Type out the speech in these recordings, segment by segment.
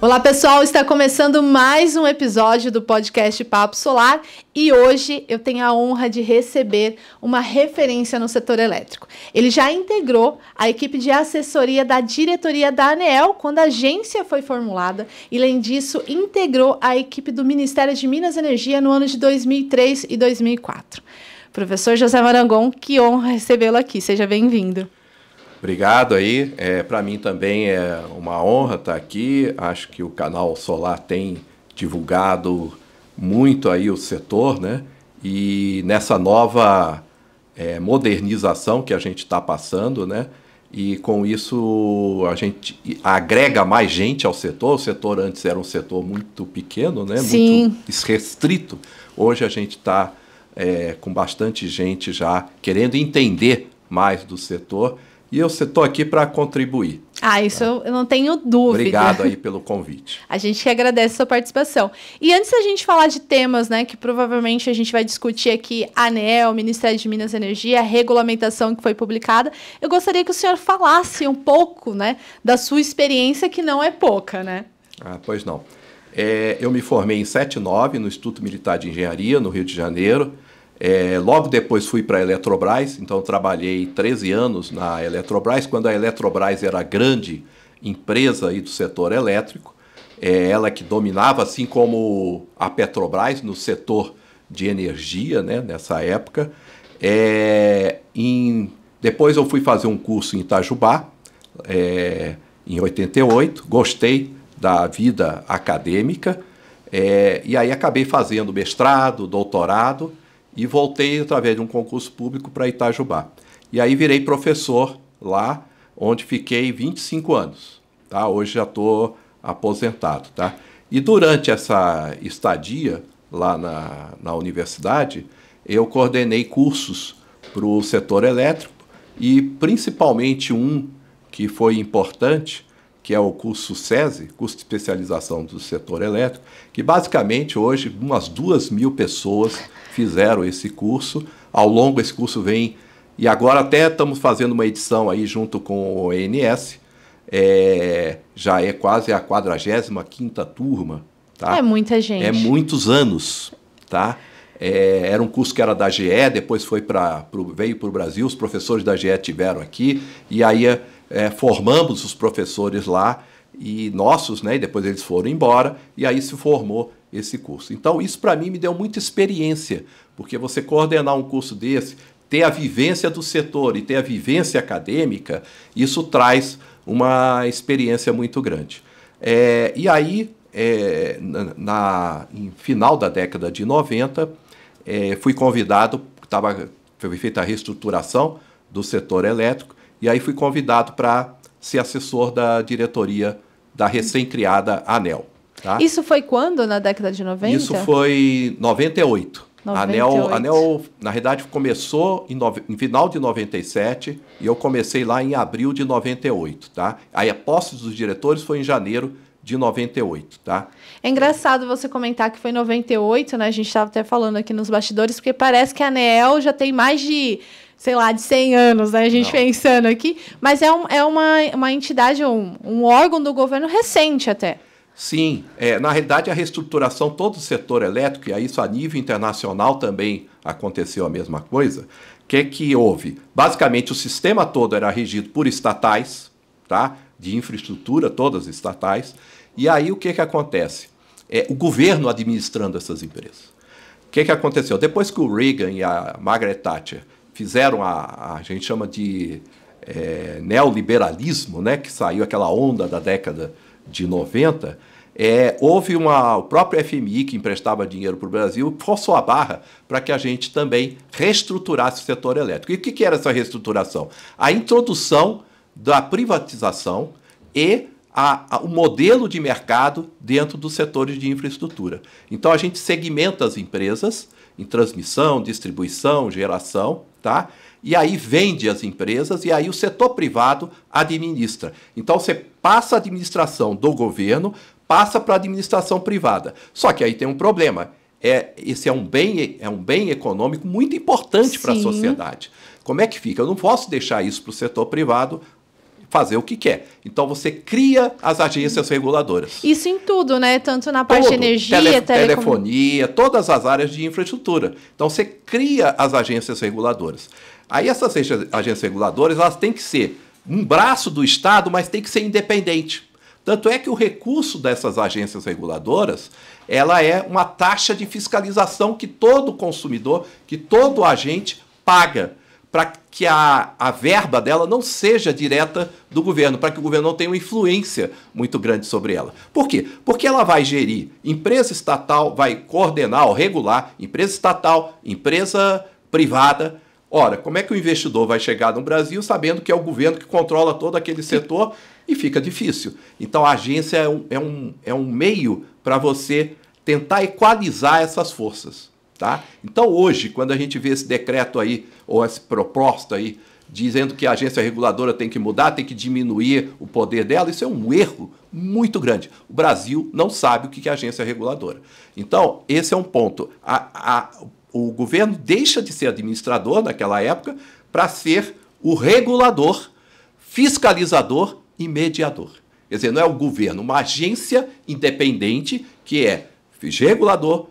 Olá, pessoal! Está começando mais um episódio do podcast Papo Solar e hoje eu tenho a honra de receber uma referência no setor elétrico. Ele já integrou a equipe de assessoria da diretoria da ANEEL quando a agência foi formulada e, além disso, integrou a equipe do Ministério de Minas e Energia no ano de 2003 e 2004. Professor José Marangon, que honra recebê-lo aqui. Seja bem-vindo. Obrigado aí. É, Para mim também é uma honra estar tá aqui. Acho que o canal Solar tem divulgado muito aí o setor, né? E nessa nova é, modernização que a gente está passando, né? E com isso a gente agrega mais gente ao setor. O setor antes era um setor muito pequeno, né? Sim. Muito restrito. Hoje a gente está é, com bastante gente já querendo entender mais do setor e eu estou aqui para contribuir. Ah, isso tá? eu não tenho dúvida. Obrigado aí pelo convite. A gente que agradece a sua participação. E antes da gente falar de temas, né, que provavelmente a gente vai discutir aqui, ANEL, Ministério de Minas e Energia, a regulamentação que foi publicada, eu gostaria que o senhor falasse um pouco, né, da sua experiência, que não é pouca, né? Ah, pois não. É, eu me formei em 79 no Instituto Militar de Engenharia, no Rio de Janeiro. É, logo depois fui para a Eletrobras, então trabalhei 13 anos na Eletrobras, quando a Eletrobras era a grande empresa aí do setor elétrico, é ela que dominava, assim como a Petrobras no setor de energia né, nessa época. É, em, depois eu fui fazer um curso em Itajubá, é, em 88, gostei da vida acadêmica, é, e aí acabei fazendo mestrado, doutorado, e voltei através de um concurso público para Itajubá. E aí virei professor lá, onde fiquei 25 anos. Tá? Hoje já estou aposentado. Tá? E durante essa estadia lá na, na universidade, eu coordenei cursos para o setor elétrico e principalmente um que foi importante, que é o curso SESI, curso de especialização do setor elétrico, que basicamente hoje umas duas mil pessoas fizeram esse curso. Ao longo esse curso vem e agora até estamos fazendo uma edição aí junto com o ENS. É, já é quase a 45 turma. Tá? É muita gente. É muitos anos. Tá? É, era um curso que era da GE, depois foi para veio para o Brasil, os professores da GE tiveram aqui, e aí é, é, formamos os professores lá, e nossos, né? E depois eles foram embora, e aí se formou esse curso. Então, isso para mim me deu muita experiência, porque você coordenar um curso desse, ter a vivência do setor e ter a vivência acadêmica, isso traz uma experiência muito grande. É, e aí, é, na, na final da década de 90, é, fui convidado, tava, foi feita a reestruturação do setor elétrico, e aí fui convidado para ser assessor da diretoria da recém-criada ANEL. Tá? Isso foi quando, na década de 90? Isso foi 98. 98. A Anel, Anel, na realidade, começou em, no, em, final de 97 e eu comecei lá em abril de 98, tá? Aí a posse dos diretores foi em janeiro de 98, tá? É engraçado você comentar que foi em 98, né? A gente estava até falando aqui nos bastidores, porque parece que a Anel já tem mais de sei lá, de 100 anos, né? A gente Não. pensando aqui. Mas é, um, é uma, uma entidade, um, um órgão do governo recente até. Sim, é, na realidade a reestruturação todo o setor elétrico, e a isso a nível internacional também aconteceu a mesma coisa, o que, é que houve? Basicamente, o sistema todo era regido por estatais, tá? de infraestrutura, todas estatais. E aí o que, que acontece? É o governo administrando essas empresas. O que, que aconteceu? Depois que o Reagan e a Margaret Thatcher fizeram a, a gente chama de é, neoliberalismo, né? que saiu aquela onda da década de 90, é, houve uma. O próprio FMI, que emprestava dinheiro para o Brasil, forçou a barra para que a gente também reestruturasse o setor elétrico. E o que, que era essa reestruturação? A introdução da privatização e a, a, o modelo de mercado dentro dos setores de infraestrutura. Então a gente segmenta as empresas em transmissão, distribuição, geração, tá? E aí vende as empresas e aí o setor privado administra. Então você passa a administração do governo passa para a administração privada. Só que aí tem um problema. É, esse é um bem, é um bem econômico muito importante para a sociedade. Como é que fica? Eu não posso deixar isso para o setor privado fazer o que quer. Então você cria as agências uhum. reguladoras. Isso em tudo, né? Tanto na parte de energia, Tele telecom... telefonia, todas as áreas de infraestrutura. Então você cria as agências reguladoras. Aí essas agências reguladoras, elas têm que ser um braço do Estado, mas tem que ser independente. Tanto é que o recurso dessas agências reguladoras, ela é uma taxa de fiscalização que todo consumidor, que todo agente paga para que a, a verba dela não seja direta do governo, para que o governo não tenha uma influência muito grande sobre ela. Por quê? Porque ela vai gerir empresa estatal, vai coordenar ou regular empresa estatal, empresa privada, Ora, como é que o investidor vai chegar no Brasil sabendo que é o governo que controla todo aquele setor e fica difícil? Então a agência é um, é um, é um meio para você tentar equalizar essas forças. Tá? Então hoje, quando a gente vê esse decreto aí, ou essa proposta aí, dizendo que a agência reguladora tem que mudar, tem que diminuir o poder dela, isso é um erro muito grande. O Brasil não sabe o que é agência reguladora. Então, esse é um ponto. A, a, o governo deixa de ser administrador naquela época para ser o regulador, fiscalizador e mediador. Quer dizer, não é o governo, uma agência independente que é regulador,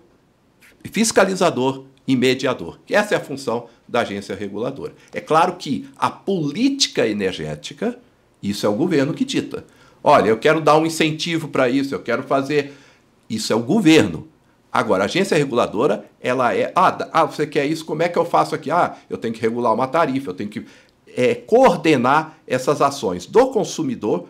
fiscalizador e mediador. Essa é a função da agência reguladora. É claro que a política energética, isso é o governo que dita. Olha, eu quero dar um incentivo para isso, eu quero fazer. Isso é o governo. Agora, a agência reguladora, ela é. Ah, ah, você quer isso? Como é que eu faço aqui? Ah, eu tenho que regular uma tarifa, eu tenho que é, coordenar essas ações do consumidor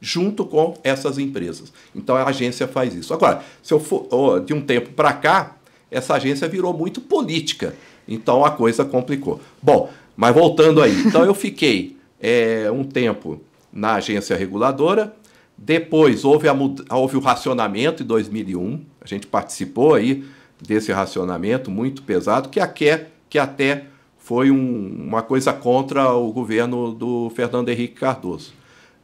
junto com essas empresas. Então a agência faz isso. Agora, se eu for oh, de um tempo para cá, essa agência virou muito política. Então a coisa complicou. Bom, mas voltando aí, então eu fiquei é, um tempo na agência reguladora depois houve, a, houve o racionamento em 2001, a gente participou aí desse racionamento muito pesado, que, é, que até foi um, uma coisa contra o governo do Fernando Henrique Cardoso.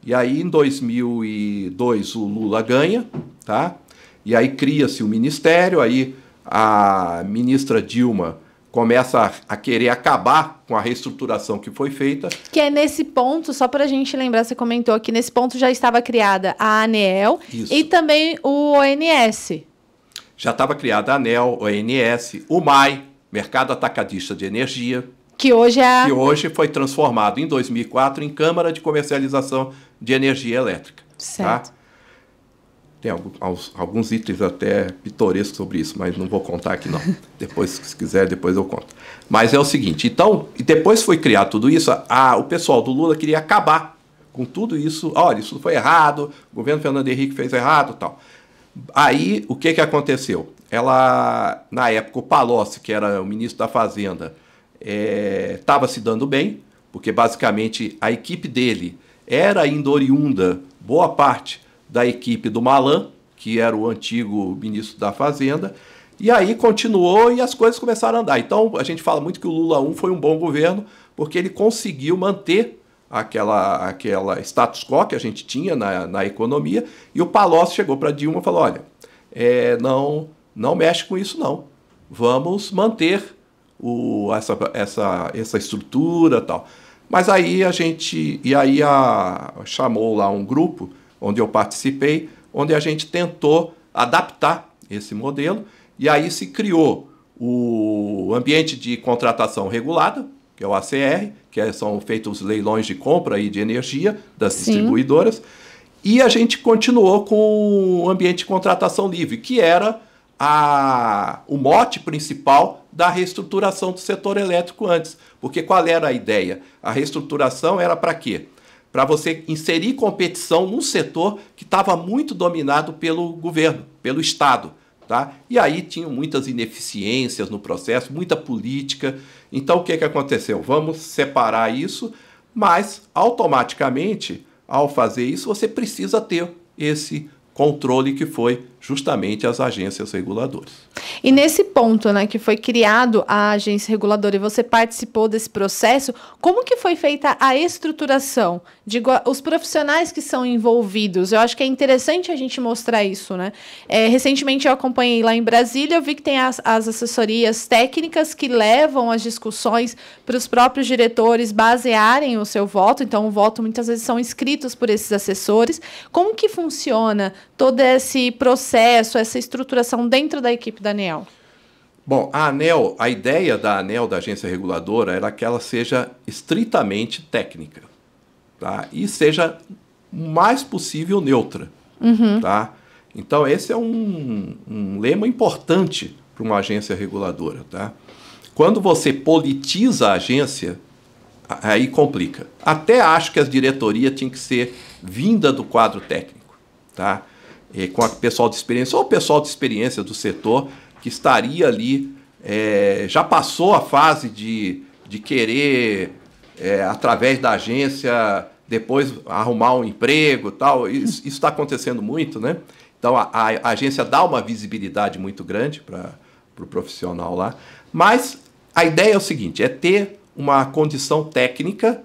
E aí, em 2002, o Lula ganha, tá? E aí cria-se o ministério, aí a ministra Dilma começa a, querer acabar com a reestruturação que foi feita. Que é nesse ponto, só para a gente lembrar, você comentou que nesse ponto já estava criada a Anel Isso. e também o ONS. Já estava criada a ANEL, ONS, o MAI, Mercado Atacadista de Energia. Que hoje é. A... Que hoje foi transformado em 2004 em Câmara de Comercialização de Energia Elétrica. Tá? Certo. Tá? Tem alguns, alguns itens até pitorescos sobre isso, mas não vou contar aqui não. depois, se quiser, depois eu conto. Mas é o seguinte, então, e depois foi criar tudo isso, a, o pessoal do Lula queria acabar com tudo isso. Olha, isso foi errado, o governo Fernando Henrique fez errado tal. Aí, o que, que aconteceu? Ela, na época, o Palocci, que era o ministro da Fazenda, estava é, se dando bem, porque basicamente a equipe dele era ainda oriunda, boa parte, da equipe do Malan, que era o antigo ministro da Fazenda. E aí continuou e as coisas começaram a andar. Então a gente fala muito que o Lula 1 foi um bom governo, porque ele conseguiu manter aquela, aquela status quo que a gente tinha na, na economia, e o Palocci chegou para Dilma e falou: olha, é, não, não mexe com isso, não. Vamos manter o, essa, essa, essa estrutura tal. Mas aí a gente. E aí a, chamou lá um grupo onde eu participei, onde a gente tentou adaptar esse modelo e aí se criou o ambiente de contratação regulada, que é o ACR, que é, são feitos os leilões de compra e de energia das Sim. distribuidoras, e a gente continuou com o ambiente de contratação livre, que era a, o mote principal da reestruturação do setor elétrico antes. Porque qual era a ideia? A reestruturação era para quê? para você inserir competição num setor que estava muito dominado pelo governo, pelo Estado. Tá? E aí tinham muitas ineficiências no processo, muita política. Então o que, é que aconteceu? Vamos separar isso, mas automaticamente, ao fazer isso, você precisa ter esse controle que foi justamente as agências reguladoras. E nesse ponto, né, que foi criado a agência reguladora e você participou desse processo, como que foi feita a estruturação? Digo, os profissionais que são envolvidos, eu acho que é interessante a gente mostrar isso, né? É, recentemente eu acompanhei lá em Brasília, eu vi que tem as, as assessorias técnicas que levam as discussões para os próprios diretores basearem o seu voto, então o voto muitas vezes são escritos por esses assessores. Como que funciona todo esse processo processo, essa estruturação dentro da equipe da ANEL? Bom, a ANEL, a ideia da ANEL, da agência reguladora, era que ela seja estritamente técnica tá? e seja o mais possível neutra. Uhum. Tá? Então, esse é um, um lema importante para uma agência reguladora. Tá? Quando você politiza a agência, aí complica. Até acho que a diretoria tinha que ser vinda do quadro técnico. Tá? é, com o pessoal de experiência, ou o pessoal de experiência do setor, que estaria ali, é, já passou a fase de, de querer, é, através da agência, depois arrumar um emprego tal. Isso está acontecendo muito, né? Então a, a, a agência dá uma visibilidade muito grande para o pro profissional lá. Mas a ideia é o seguinte: é ter uma condição técnica,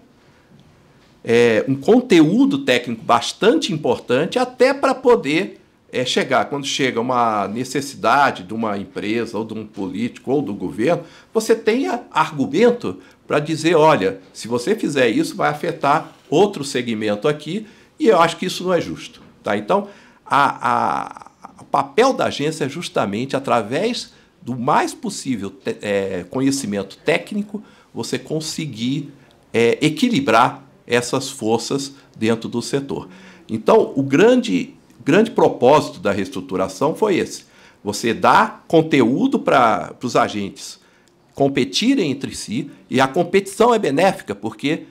é, um conteúdo técnico bastante importante, até para poder é chegar, quando chega uma necessidade de uma empresa ou de um político ou do governo, você tenha argumento para dizer, olha, se você fizer isso vai afetar outro segmento aqui e eu acho que isso não é justo. Tá? Então, o papel da agência é justamente através do mais possível te, é, conhecimento técnico você conseguir é, equilibrar essas forças dentro do setor. Então, o grande grande propósito da reestruturação foi esse. Você dá conteúdo para os agentes competirem entre si, e a competição é benéfica, porque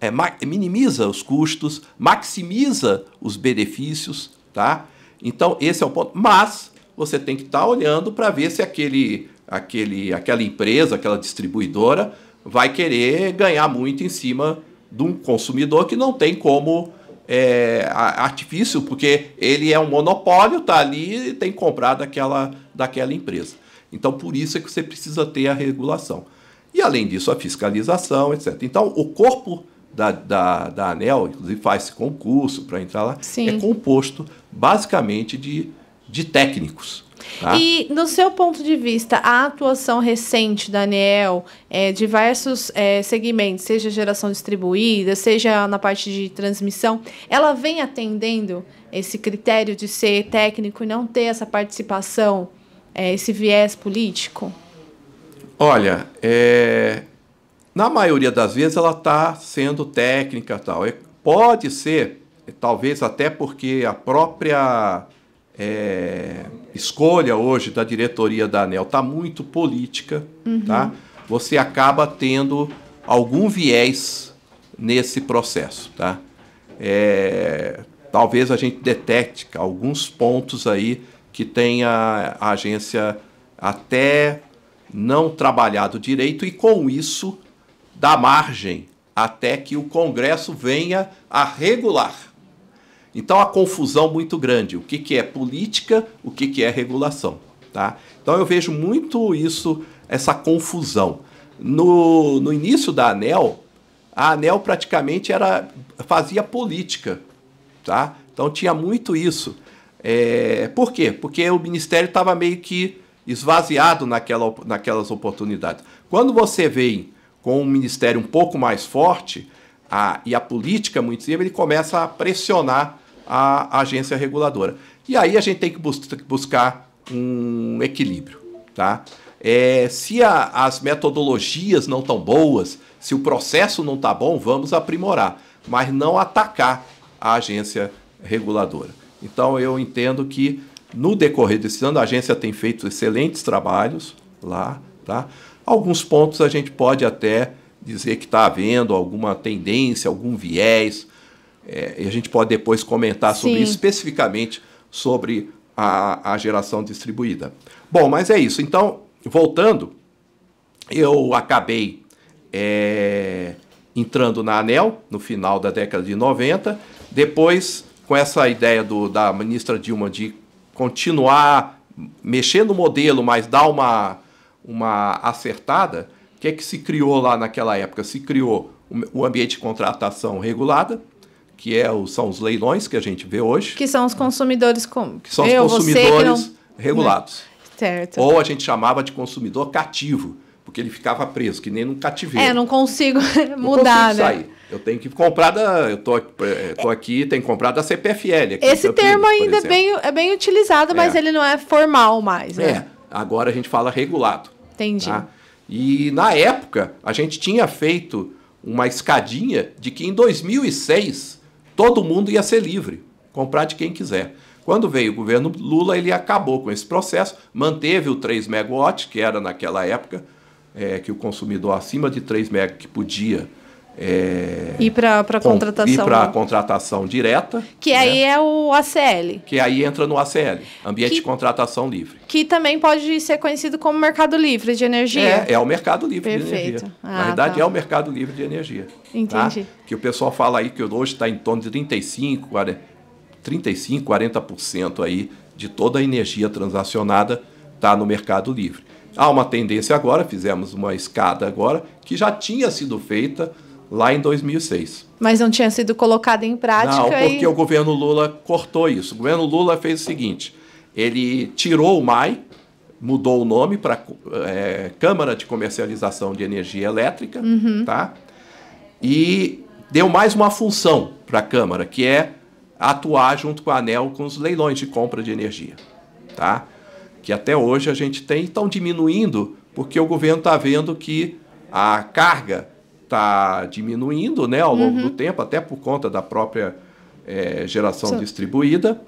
é, minimiza os custos, maximiza os benefícios, tá? Então, esse é o ponto. Mas você tem que estar tá olhando para ver se aquele, aquele, aquela empresa, aquela distribuidora vai querer ganhar muito em cima de um consumidor que não tem como é, artifício, porque ele é um monopólio, está ali e tem que comprar daquela, daquela empresa. Então, por isso é que você precisa ter a regulação. E, além disso, a fiscalização, etc. Então, o corpo da, da, da ANEL, inclusive faz concurso para entrar lá, é Sim. é composto basicamente de, de técnicos. Tá. E, no seu ponto de vista, a atuação recente da ANEEL, é, diversos é, segmentos, seja geração distribuída, seja na parte de transmissão, ela vem atendendo esse critério de ser técnico e não ter essa participação, é, esse viés político? Olha, é, na maioria das vezes ela está sendo técnica tal. É, pode ser, é, talvez até porque a própria é, escolha hoje da diretoria da ANEL está muito política, uhum. tá? você acaba tendo algum viés nesse processo. Tá? É, talvez a gente detecte alguns pontos aí que tenha a agência até não trabalhado direito e com isso dá margem até que o Congresso venha a regular. Então a confusão muito grande. O que, que é política, o que, que é regulação. Tá? Então eu vejo muito isso, essa confusão. No, no início da ANEL, a ANEL praticamente era fazia política. Tá? Então tinha muito isso. É, por quê? Porque o Ministério estava meio que esvaziado naquela, naquelas oportunidades. Quando você vem com um Ministério um pouco mais forte, a, e a política muito cima, ele começa a pressionar a agência reguladora. E aí a gente tem que bus buscar um equilíbrio, tá? É, se a, as metodologias não estão boas, se o processo não está bom, vamos aprimorar, mas não atacar a agência reguladora. Então eu entendo que no decorrer desse ano a agência tem feito excelentes trabalhos lá, tá? Alguns pontos a gente pode até dizer que está havendo alguma tendência, algum viés, é, e a gente pode depois comentar sobre isso, especificamente sobre a, a geração distribuída. Bom, mas é isso. Então, voltando, eu acabei é, entrando na ANEL no final da década de 90, depois com essa ideia do, da ministra Dilma de continuar mexendo no modelo, mas dar uma, uma acertada, o que é que se criou lá naquela época? Se criou o ambiente de contratação regulada, que é o, são os leilões que a gente vê hoje. Que são os consumidores com... que são eu, os consumidores não... regulados. Né? Certo. Ou a gente chamava de consumidor cativo, porque ele ficava preso, que nem num cativeiro. É, não consigo não mudar, consigo né? sair. Eu tenho que comprar da. Eu tô, eh, tô é. aqui, tenho que comprar da CPFL. Esse termo ainda é bem, é bem utilizado, mas é. ele não é formal mais. Né? É, agora a gente fala regulado. Entendi. Tá? E na época, a gente tinha feito uma escadinha de que em 2006 todo mundo ia ser livre, comprar de quem quiser. Quando veio o governo Lula, ele acabou com esse processo, manteve o 3 megawatts que era naquela época, é, que o consumidor acima de 3 mega que podia é, e para a contratação. E para a né? contratação direta. Que né? aí é o ACL. Que aí entra no ACL, Ambiente que, de Contratação Livre. Que também pode ser conhecido como mercado livre de energia. É, é o mercado livre Perfeito. de energia. Ah, Na verdade, tá. é o mercado livre de energia. Tá? Entendi. Tá? Que o pessoal fala aí que hoje está em torno de 35, 40, 35, 40% aí de toda a energia transacionada está no mercado livre. Há uma tendência agora, fizemos uma escada agora, que já tinha sido feita lá em 2006. Mas não tinha sido colocado em prática? Não, porque e... o governo Lula cortou isso. O governo Lula fez o seguinte: ele tirou o MAI, mudou o nome para é, Câmara de Comercialização de Energia Elétrica, uhum. tá? E deu mais uma função para a Câmara, que é atuar junto com a ANEL com os leilões de compra de energia, tá? Que até hoje a gente tem, estão diminuindo, porque o governo está vendo que a carga está diminuindo né, ao longo uhum. do tempo, até por conta da própria é, geração Sim. distribuída.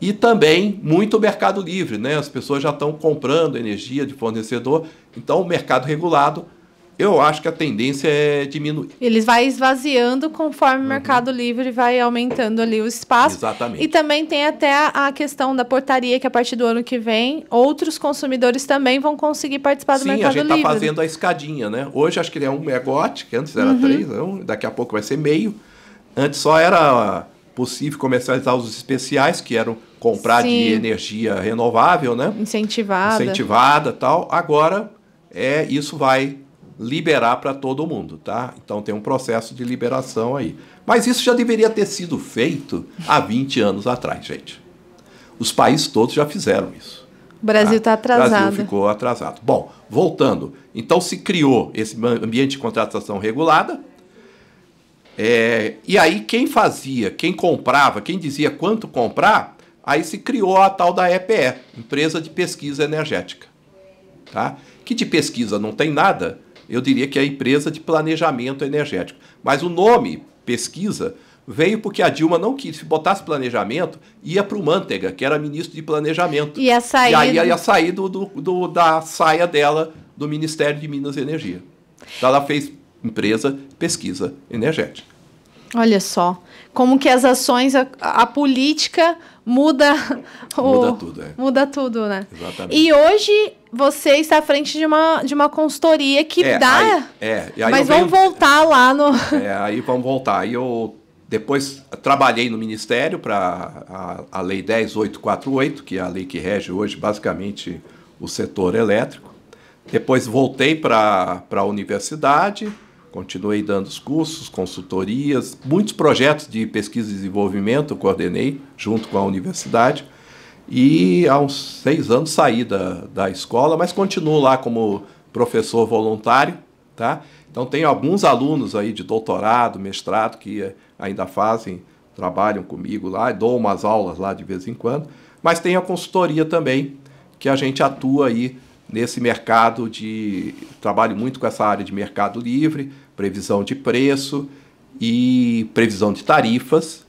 E também muito mercado livre, né? As pessoas já estão comprando energia de fornecedor, então o mercado regulado eu acho que a tendência é diminuir. Eles vai esvaziando conforme uhum. o Mercado Livre vai aumentando ali o espaço. Exatamente. E também tem até a questão da portaria, que a partir do ano que vem, outros consumidores também vão conseguir participar do Mercado Livre. Sim, a gente está fazendo a escadinha, né? Hoje acho que é um megote, que antes era uhum. três, então daqui a pouco vai ser meio. Antes só era possível comercializar os especiais, que eram comprar Sim. de energia renovável, né? Incentivada. Incentivada tal. Agora é isso vai liberar para todo mundo, tá? Então tem um processo de liberação aí. Mas isso já deveria ter sido feito há 20 anos atrás, gente. Os países todos já fizeram isso. O Brasil está tá atrasado. O Brasil ficou atrasado. Bom, voltando. Então se criou esse ambiente de contratação regulada. É, e aí quem fazia, quem comprava, quem dizia quanto comprar, aí se criou a tal da EPE, Empresa de Pesquisa Energética. Tá? Que de pesquisa não tem nada, eu diria que é a empresa de planejamento energético. Mas o nome pesquisa veio porque a Dilma não quis. Se botasse planejamento, ia para o Mantega, que era ministro de planejamento. Ia sair e aí ia sair do, do, do, da saia dela do Ministério de Minas e Energia. Então ela fez empresa pesquisa energética. Olha só, como que as ações, a, a política muda o, muda tudo, é. muda tudo, né? Exatamente. E hoje você está à frente de uma, de uma consultoria que é, dá. Aí, é, aí mas vamos venho... voltar lá no. É, aí vamos voltar. Aí eu depois trabalhei no Ministério para a, a Lei 10848, que é a lei que rege hoje basicamente o setor elétrico. Depois voltei para a universidade, continuei dando os cursos, consultorias, muitos projetos de pesquisa e desenvolvimento eu coordenei junto com a universidade. E há uns seis anos saí da, da escola, mas continuo lá como professor voluntário, tá? Então tenho alguns alunos aí de doutorado, mestrado que eh, ainda fazem, trabalham comigo lá, dou umas aulas lá de vez em quando, mas tem a consultoria também, que a gente atua aí nesse mercado de trabalho muito com essa área de mercado livre, previsão de preço e previsão de tarifas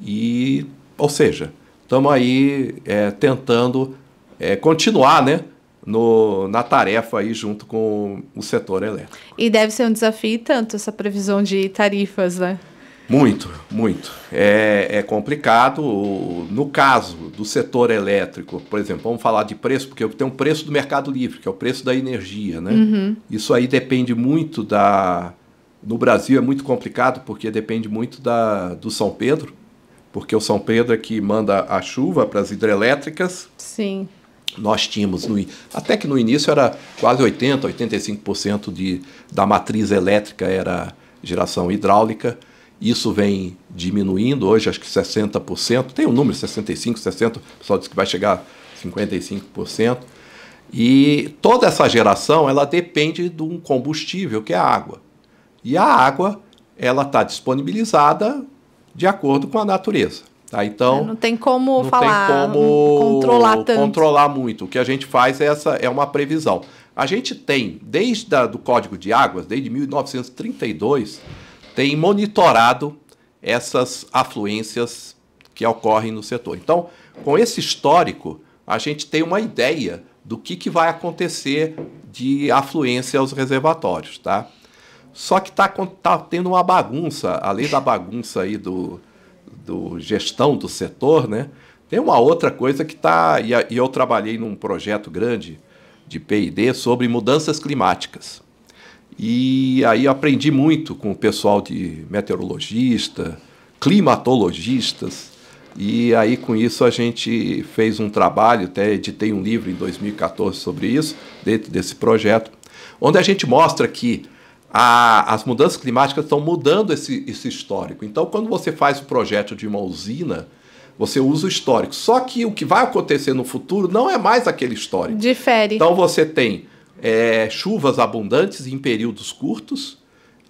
e, ou seja, estamos aí é, tentando é, continuar, né? No, na tarefa aí junto com o setor elétrico. E deve ser um desafio tanto essa previsão de tarifas, né? Muito, muito. É, é complicado. No caso do setor elétrico, por exemplo, vamos falar de preço, porque tem um preço do mercado livre, que é o preço da energia, né? Uhum. Isso aí depende muito da. No Brasil é muito complicado, porque depende muito da, do São Pedro, porque o São Pedro é que manda a chuva para as hidrelétricas. Sim. Nós tínhamos, no, até que no início era quase 80%, 85% de, da matriz elétrica era geração hidráulica. Isso vem diminuindo, hoje acho que 60%, tem um número 65%, 60%, o pessoal diz que vai chegar a 55%. E toda essa geração ela depende de um combustível que é a água. E a água ela está disponibilizada de acordo com a natureza. Tá? Então é, não tem como não falar, tem como controlar tanto. controlar muito. O que a gente faz é essa é uma previsão. A gente tem desde o do Código de Águas, desde 1932, tem monitorado essas afluências que ocorrem no setor. Então, com esse histórico, a gente tem uma ideia do que, que vai acontecer de afluência aos reservatórios, tá? Só que está tá tendo uma bagunça, além da bagunça aí do, do gestão do setor, né? Tem uma outra coisa que está. E eu trabalhei num projeto grande de PD sobre mudanças climáticas. E aí aprendi muito com o pessoal de meteorologista, climatologistas. E aí com isso a gente fez um trabalho, até editei um livro em 2014 sobre isso, dentro desse projeto, onde a gente mostra que a, as mudanças climáticas estão mudando esse, esse histórico. Então, quando você faz o projeto de uma usina, você usa o histórico. Só que o que vai acontecer no futuro não é mais aquele histórico. Difere. Então, você tem é, chuvas abundantes em períodos curtos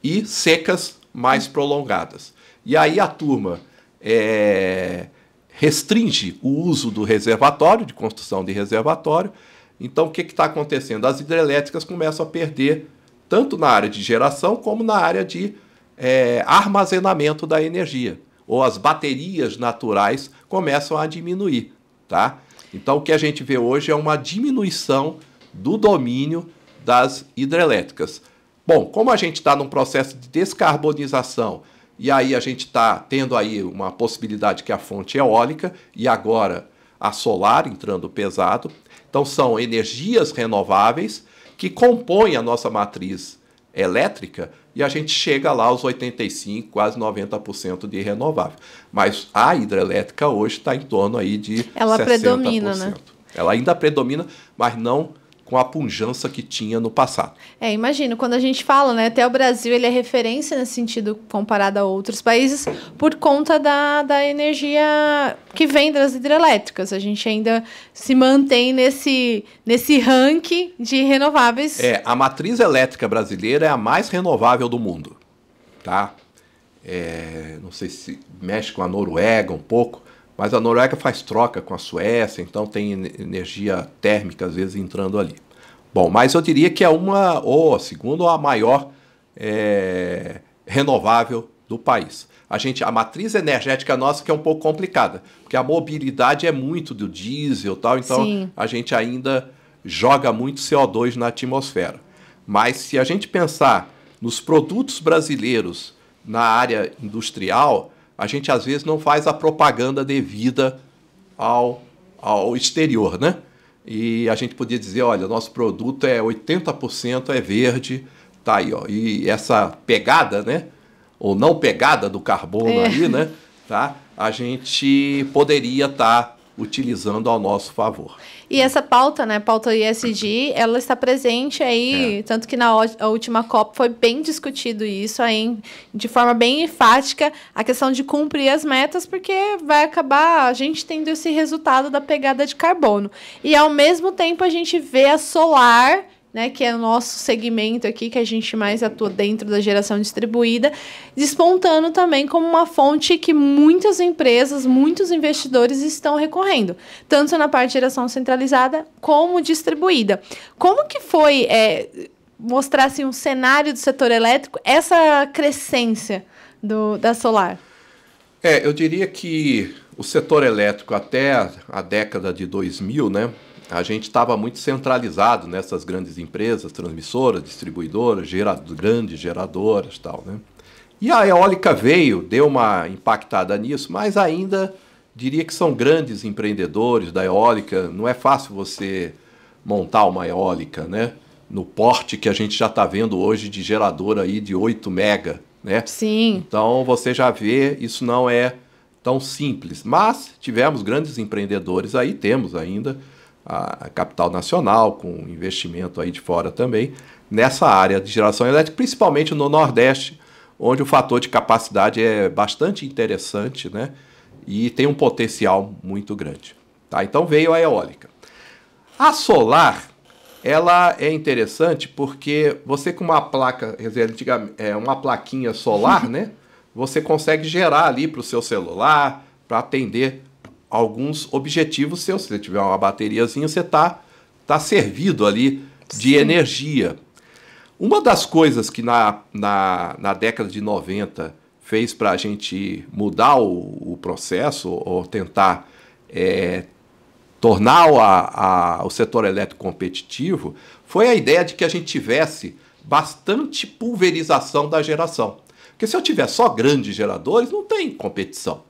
e secas mais prolongadas. E aí a turma é, restringe o uso do reservatório, de construção de reservatório. Então, o que está acontecendo? As hidrelétricas começam a perder tanto na área de geração como na área de é, armazenamento da energia. Ou as baterias naturais começam a diminuir. Tá? Então, o que a gente vê hoje é uma diminuição do domínio das hidrelétricas. Bom, como a gente está num processo de descarbonização e aí a gente está tendo aí uma possibilidade que a fonte é eólica e agora a solar entrando pesado, então são energias renováveis que compõem a nossa matriz elétrica e a gente chega lá aos 85, quase 90% de renovável. Mas a hidrelétrica hoje está em torno aí de Ela 60%. predomina, né? Ela ainda predomina, mas não com a punjança que tinha no passado. É, imagino, quando a gente fala, né, até o Brasil ele é referência nesse sentido comparado a outros países por conta da, da energia que vem das hidrelétricas. A gente ainda se mantém nesse, nesse ranking de renováveis. É, a matriz elétrica brasileira é a mais renovável do mundo, tá? É, não sei se mexe com a Noruega um pouco, mas a Noruega faz troca com a Suécia, então tem energia térmica às vezes entrando ali. Bom, mas eu diria que é uma, ou a segunda, ou a maior é, renovável do país. A gente, a matriz energética nossa que é um pouco complicada, porque a mobilidade é muito do diesel, tal, então Sim. a gente ainda joga muito CO2 na atmosfera. Mas se a gente pensar nos produtos brasileiros na área industrial, a gente às vezes não faz a propaganda devida ao, ao exterior, né? E a gente podia dizer, olha, nosso produto é 80% é verde, tá aí, ó. E essa pegada, né? Ou não pegada do carbono é. aí, né? Tá? A gente poderia estar tá utilizando ao nosso favor. E essa pauta, né, pauta ISD, ela está presente aí, é. tanto que na última COP foi bem discutido isso aí, de forma bem enfática, a questão de cumprir as metas, porque vai acabar a gente tendo esse resultado da pegada de carbono. E ao mesmo tempo a gente vê a solar né, que é o nosso segmento aqui, que a gente mais atua dentro da geração distribuída, despontando também como uma fonte que muitas empresas, muitos investidores estão recorrendo, tanto na parte de geração centralizada como distribuída. Como que foi é, mostrar assim, um cenário do setor elétrico, essa crescência do, da solar? É, eu diria que o setor elétrico até a, a década de 2000, né, a gente estava muito centralizado nessas grandes empresas, transmissoras, distribuidoras, gera, grandes geradoras tal, né? E a eólica veio, deu uma impactada nisso, mas ainda diria que são grandes empreendedores da eólica. Não é fácil você montar uma eólica, né? No porte que a gente já está vendo hoje de gerador aí de 8 mega, né? Sim. Então você já vê, isso não é tão simples. Mas tivemos grandes empreendedores aí, temos ainda, a capital nacional, com investimento aí de fora também, nessa área de geração elétrica, principalmente no Nordeste, onde o fator de capacidade é bastante interessante né? e tem um potencial muito grande. Tá? Então veio a eólica. A solar ela é interessante porque você com uma placa, é uma plaquinha solar, né? Você consegue gerar ali para o seu celular, para atender alguns objetivos seus. Se você tiver uma bateriazinha, você está tá servido ali de Sim. energia. Uma das coisas que na, na, na década de 90 fez para a gente mudar o, o processo ou tentar é, tornar a, a, o setor elétrico competitivo foi a ideia de que a gente tivesse bastante pulverização da geração. Porque se eu tiver só grandes geradores, não tem competição.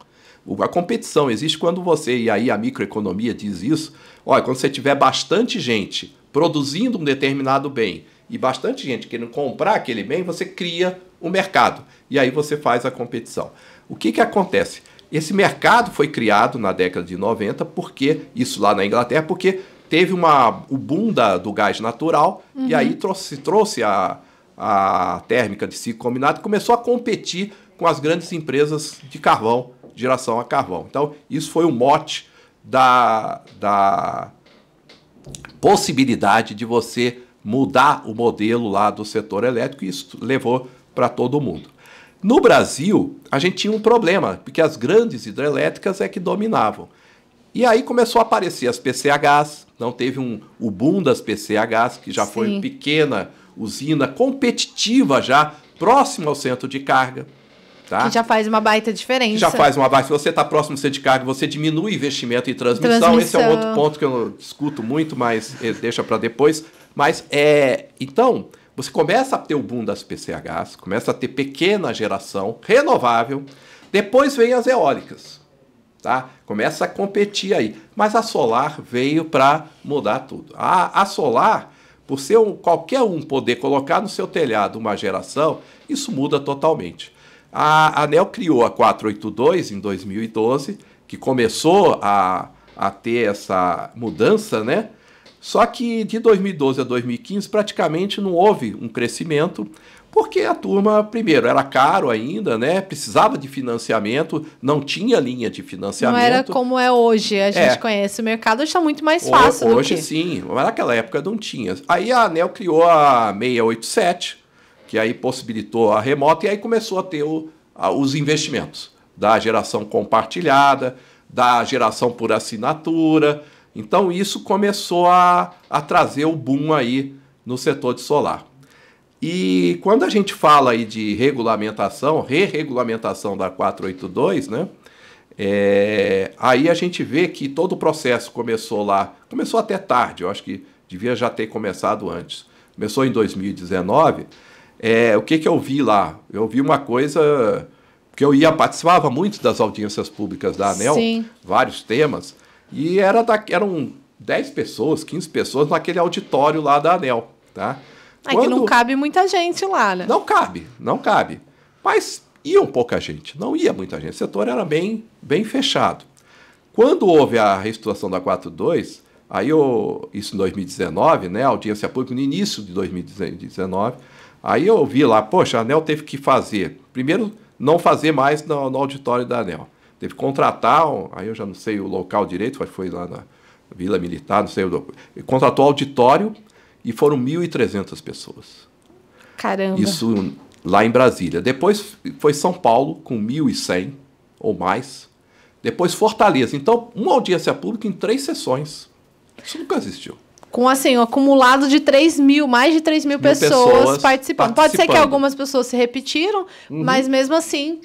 A competição existe quando você, e aí a microeconomia diz isso, olha, quando você tiver bastante gente produzindo um determinado bem e bastante gente querendo comprar aquele bem, você cria o um mercado. E aí você faz a competição. O que, que acontece? Esse mercado foi criado na década de 90, porque isso lá na Inglaterra, porque teve uma, o boom da, do gás natural uhum. e aí trouxe, trouxe a, a térmica de ciclo combinado e começou a competir com as grandes empresas de carvão geração a carvão. Então, isso foi o um mote da, da possibilidade de você mudar o modelo lá do setor elétrico e isso levou para todo mundo. No Brasil, a gente tinha um problema, porque as grandes hidrelétricas é que dominavam. E aí começou a aparecer as PCHs, não teve um, o boom das PCHs, que já Sim. foi pequena usina competitiva já, próxima ao centro de carga. Tá? Que já faz uma baita diferença. Já faz uma baita. Se você está próximo do sindicato, você diminui o investimento em transmissão. transmissão. Esse é um outro ponto que eu discuto muito, mas eh, deixa para depois. Mas é. Então, você começa a ter o boom das PCHs, começa a ter pequena geração, renovável. Depois vem as eólicas. Tá? Começa a competir aí. Mas a solar veio para mudar tudo. A, a solar por ser um, qualquer um poder colocar no seu telhado uma geração, isso muda totalmente. A ANEL criou a 482 em 2012, que começou a, a ter essa mudança, né? Só que de 2012 a 2015 praticamente não houve um crescimento, porque a turma, primeiro, era caro ainda, né? Precisava de financiamento, não tinha linha de financiamento. Não era como é hoje, a gente é. conhece o mercado, está muito mais fácil. Hoje, que... sim, mas naquela época não tinha. Aí a ANEL criou a 687, que aí possibilitou a remota e aí começou a ter o, a, os investimentos da geração compartilhada, da geração por assinatura. Então isso começou a, a trazer o boom aí no setor de solar. E quando a gente fala aí de regulamentação, re-regulamentação da 482, né? É, aí a gente vê que todo o processo começou lá, começou até tarde, eu acho que devia já ter começado antes. Começou em 2019 é, o que, que eu vi lá? Eu vi uma coisa que eu ia participava muito das audiências públicas da ANEL, Sim. vários temas, e era da, eram 10 pessoas, 15 pessoas naquele auditório lá da ANEL. Tá? É Quando... que não cabe muita gente lá, né? Não cabe, não cabe. Mas iam pouca gente, não ia muita gente. O setor era bem, bem fechado. Quando houve a restituição da 42, aí eu, isso em 2019, né, a audiência pública no início de 2019, Aí eu vi lá, poxa, a ANEL teve que fazer. Primeiro, não fazer mais no, no auditório da ANEL. Teve que contratar, um, aí eu já não sei o local direito, mas foi lá na Vila Militar, não sei. Contratou auditório e foram 1.300 pessoas. Caramba. Isso lá em Brasília. Depois foi São Paulo com 1.100 ou mais. Depois Fortaleza. Então, uma audiência pública em três sessões. Isso nunca existiu com assim, um acumulado de 3 mil, mais de 3 mil, pessoas, pessoas participando. participando. Pode ser que algumas pessoas se repetiram, uhum. mas mesmo assim,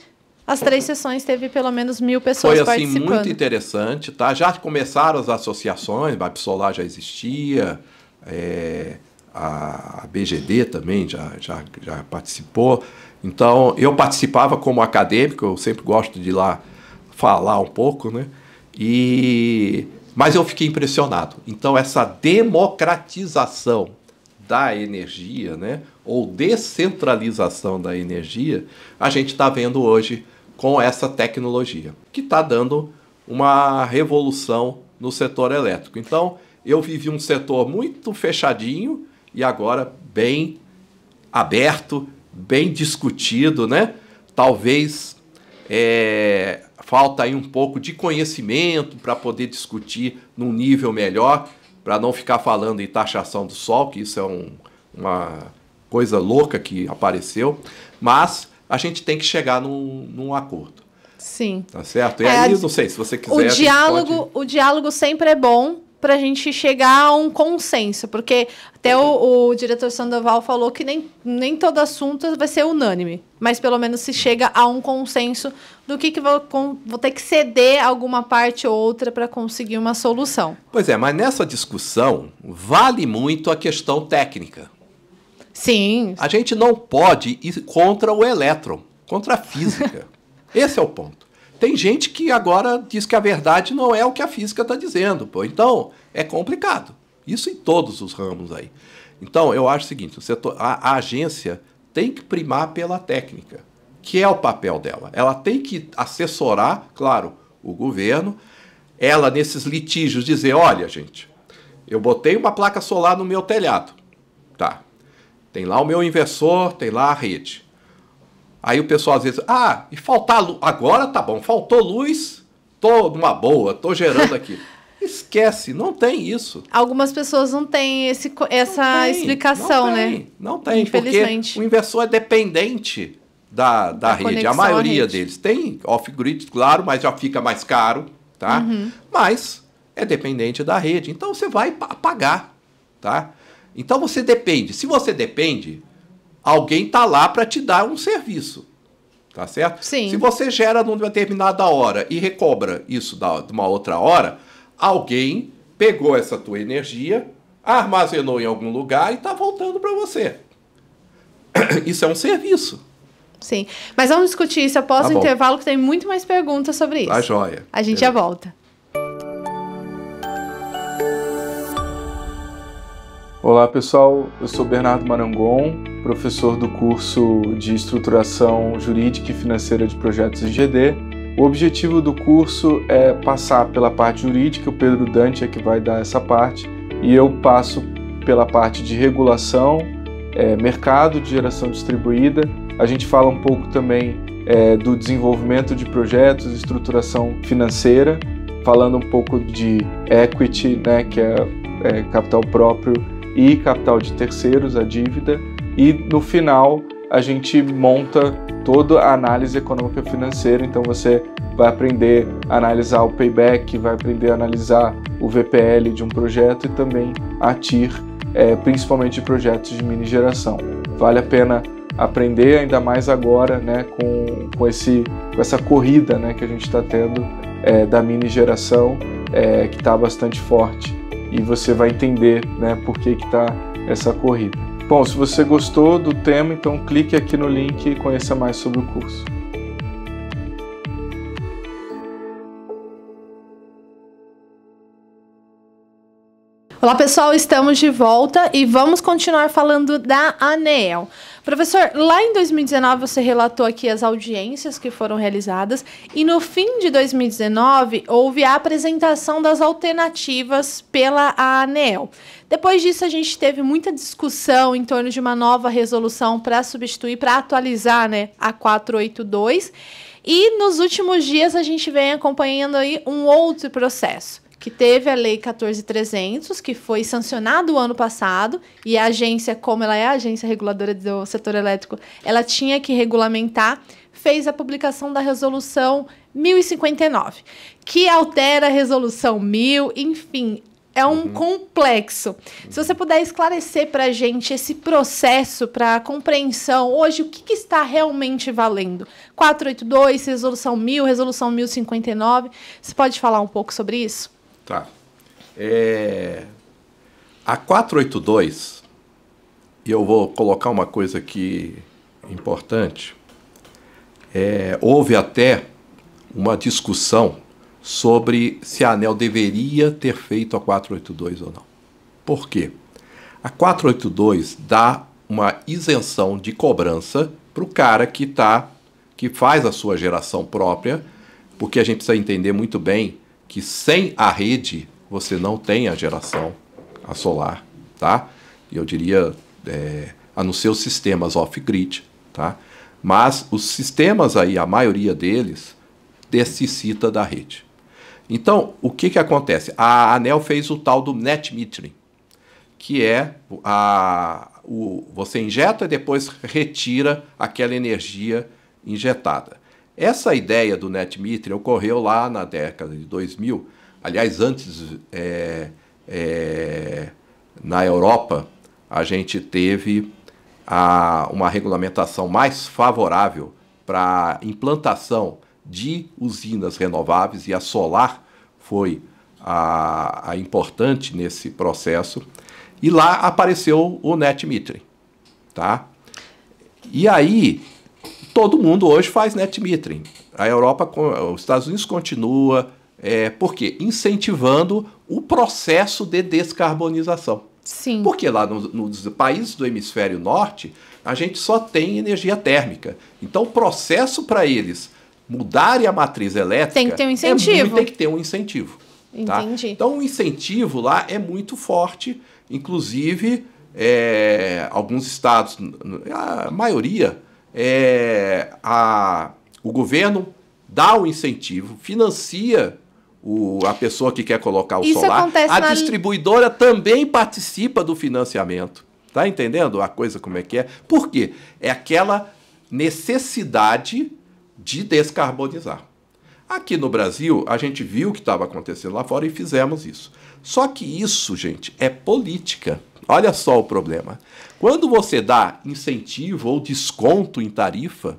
as três sessões teve pelo menos mil pessoas Foi, assim, participando. Foi assim, muito interessante, tá? Já começaram as associações, a Absolar já existia, é, a BGD também já, já, já participou. Então, eu participava como acadêmico, eu sempre gosto de ir lá falar um pouco, né? E mas eu fiquei impressionado. Então, essa democratização da energia, né, ou descentralização da energia, a gente está vendo hoje com essa tecnologia, que está dando uma revolução no setor elétrico. Então, eu vivi um setor muito fechadinho e agora bem aberto, bem discutido, né? Talvez é, falta aí um pouco de conhecimento para poder discutir num nível melhor, para não ficar falando em taxação do sol, que isso é um, uma coisa louca que apareceu, mas a gente tem que chegar num, num acordo. Sim. Tá certo? E é, aí, não sei, se você quiser. O diálogo, pode... o diálogo sempre é bom, para a gente chegar a um consenso, porque até o, o, diretor Sandoval falou que nem, nem todo assunto vai ser unânime, mas pelo menos se chega a um consenso do que, que vou, com, vou ter que ceder alguma parte ou outra para conseguir uma solução. Pois é, mas nessa discussão vale muito a questão técnica. Sim. A gente não pode ir contra o elétron, contra a física. Esse é o ponto. Tem gente que agora diz que a verdade não é o que a física está dizendo, pô. Então, é complicado. Isso em todos os ramos aí. Então, eu acho o seguinte: o setor, a, a agência tem que primar pela técnica, que é o papel dela. Ela tem que assessorar, claro, o governo, ela nesses litígios dizer: olha, gente, eu botei uma placa solar no meu telhado, tá? Tem lá o meu inversor, tem lá a rede. Aí o pessoal às vezes, ah, e faltar luz. Agora tá bom, faltou luz, tô numa boa, tô gerando aqui. Esquece, não tem isso. Algumas pessoas não têm esse, essa não tem, explicação, não tem, né? Não tem, Infelizmente. porque o inversor é dependente da, da, rede. A maioria rede. deles tem off-grid, claro, mas já fica mais caro, tá? Uhum. Mas é dependente da rede. Então você vai pagar, tá? Então você depende. Se você depende, Alguém está lá para te dar um serviço. Tá certo? Sim. Se você gera numa determinada hora e recobra isso da, de uma outra hora, alguém pegou essa tua energia, armazenou em algum lugar e está voltando para você. Isso é um serviço. Sim. Mas vamos discutir isso após tá o intervalo, que tem muito mais perguntas sobre tá isso. A joia. A gente é. já volta. Olá pessoal, eu sou Bernardo Marangon, professor do curso de Estruturação Jurídica e Financeira de Projetos IGD. O objetivo do curso é passar pela parte jurídica, o Pedro Dante é que vai dar essa parte, e eu passo pela parte de regulação, é, mercado de geração distribuída. A gente fala um pouco também é, do desenvolvimento de projetos, estruturação financeira, falando um pouco de equity, né, que é, é capital próprio e capital de terceiros, a dívida, e no final a gente monta toda a análise econômica financeira. Então você vai aprender a analisar o payback, vai aprender a analisar o VPL de um projeto e também a TIR, é, principalmente de projetos de mini geração. Vale a pena aprender ainda mais agora, né, com, com, esse, com essa corrida, né, que a gente está tendo é, da mini geração, é, que está bastante forte e você vai entender né, por que está essa corrida. Bom, se você gostou do tema, então clique aqui no link e conheça mais sobre o curso. Olá pessoal, estamos de volta e vamos continuar falando da ANEEL. Professor, lá em 2019 você relatou aqui as audiências que foram realizadas e no fim de 2019 houve a apresentação das alternativas pela ANEL. Depois disso, a gente teve muita discussão em torno de uma nova resolução para substituir, para atualizar né, a 482. E nos últimos dias a gente vem acompanhando aí um outro processo que teve a Lei 14300, que foi sancionada o ano passado, e a agência, como ela é a agência reguladora do setor elétrico, ela tinha que regulamentar, fez a publicação da resolução 1059, que altera a resolução 1000, enfim, é um uhum. complexo. Se você puder esclarecer para a gente esse processo para compreensão, hoje, o que, que, está realmente valendo? 482, Resolução 1000, Resolução 1059. Você pode falar um pouco sobre isso? Tá. É... A 482, e eu vou colocar uma coisa aqui importante, é... houve até uma discussão sobre se a ANEL deveria ter feito a 482 ou não. Por quê? A 482 dá uma isenção de cobrança para o cara que tá, que faz a sua geração própria, porque a gente precisa entender muito bem que sem a rede você não tem a geração a solar, tá? E eu diria, é, a não ser os sistemas off-grid, tá? Mas os sistemas aí, a maioria deles, necessita da rede. Então, o que, que acontece? A ANEL fez o tal do net metering, que é a, o, você injeta e depois retira aquela energia injetada. Essa ideia do net metering ocorreu lá na década de 2000, aliás, antes é, é, na Europa, a gente teve a, uma regulamentação mais favorável para a implantação de usinas renováveis e a solar foi a, a, importante nesse processo. E lá apareceu o net metering, tá? E aí todo mundo hoje faz net metering. A Europa, os Estados Unidos continua, é, por quê? Incentivando o processo de descarbonização. Sim. Porque lá nos, nos países do hemisfério norte, a gente só tem energia térmica. Então, o processo para eles mudarem a matriz elétrica. Tem que ter um é incentivo. É tem que ter um incentivo. Tá? Entendi. Então, o incentivo lá é muito forte, inclusive. É, alguns estados, a maioria é, a, o governo dá o incentivo, financia o, a pessoa que quer colocar o Isso solar. A na... distribuidora também participa do financiamento. Tá entendendo a coisa como é que é? Por quê? É aquela necessidade de descarbonizar. Aqui no Brasil, a gente viu o que estava acontecendo lá fora e fizemos isso. Só que isso, gente, é política. Olha só o problema. Quando você dá incentivo ou desconto em tarifa,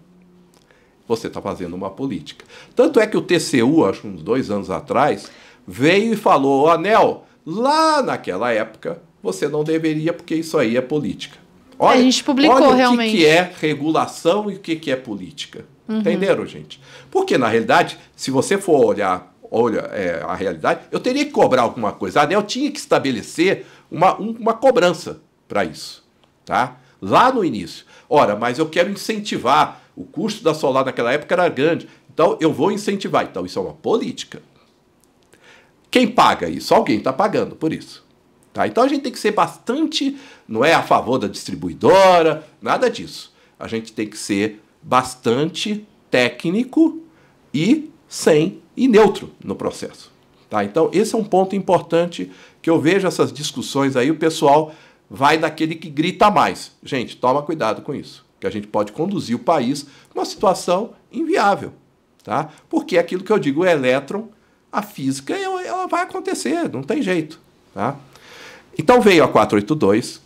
você está fazendo uma política. Tanto é que o TCU, acho uns dois anos atrás, veio e falou: Anel, lá naquela época você não deveria, porque isso aí é política. É, olha, a gente publicou olha o que realmente. O que é regulação e o que, que é política. Uhum. Entenderam, gente? Porque, na realidade, se você for olhar olha é, a realidade, eu teria que cobrar alguma coisa. A ANEL tinha que estabelecer uma, um, uma cobrança para isso, tá? Lá no início. Ora, mas eu quero incentivar. O custo da solar naquela época era grande. Então eu vou incentivar. Então isso é uma política. Quem paga isso? Alguém está pagando por isso. Tá? Então a gente tem que ser bastante, não é a favor da distribuidora, nada disso. A gente tem que ser bastante técnico e sem e neutro no processo. Tá? Então, esse é um ponto importante que eu vejo essas discussões aí, o pessoal vai daquele que grita mais. Gente, toma cuidado com isso, que a gente pode conduzir o país numa situação inviável. Tá? Porque é aquilo que eu digo, o elétron, a física, ela vai acontecer, não tem jeito. Tá? Então veio a 482,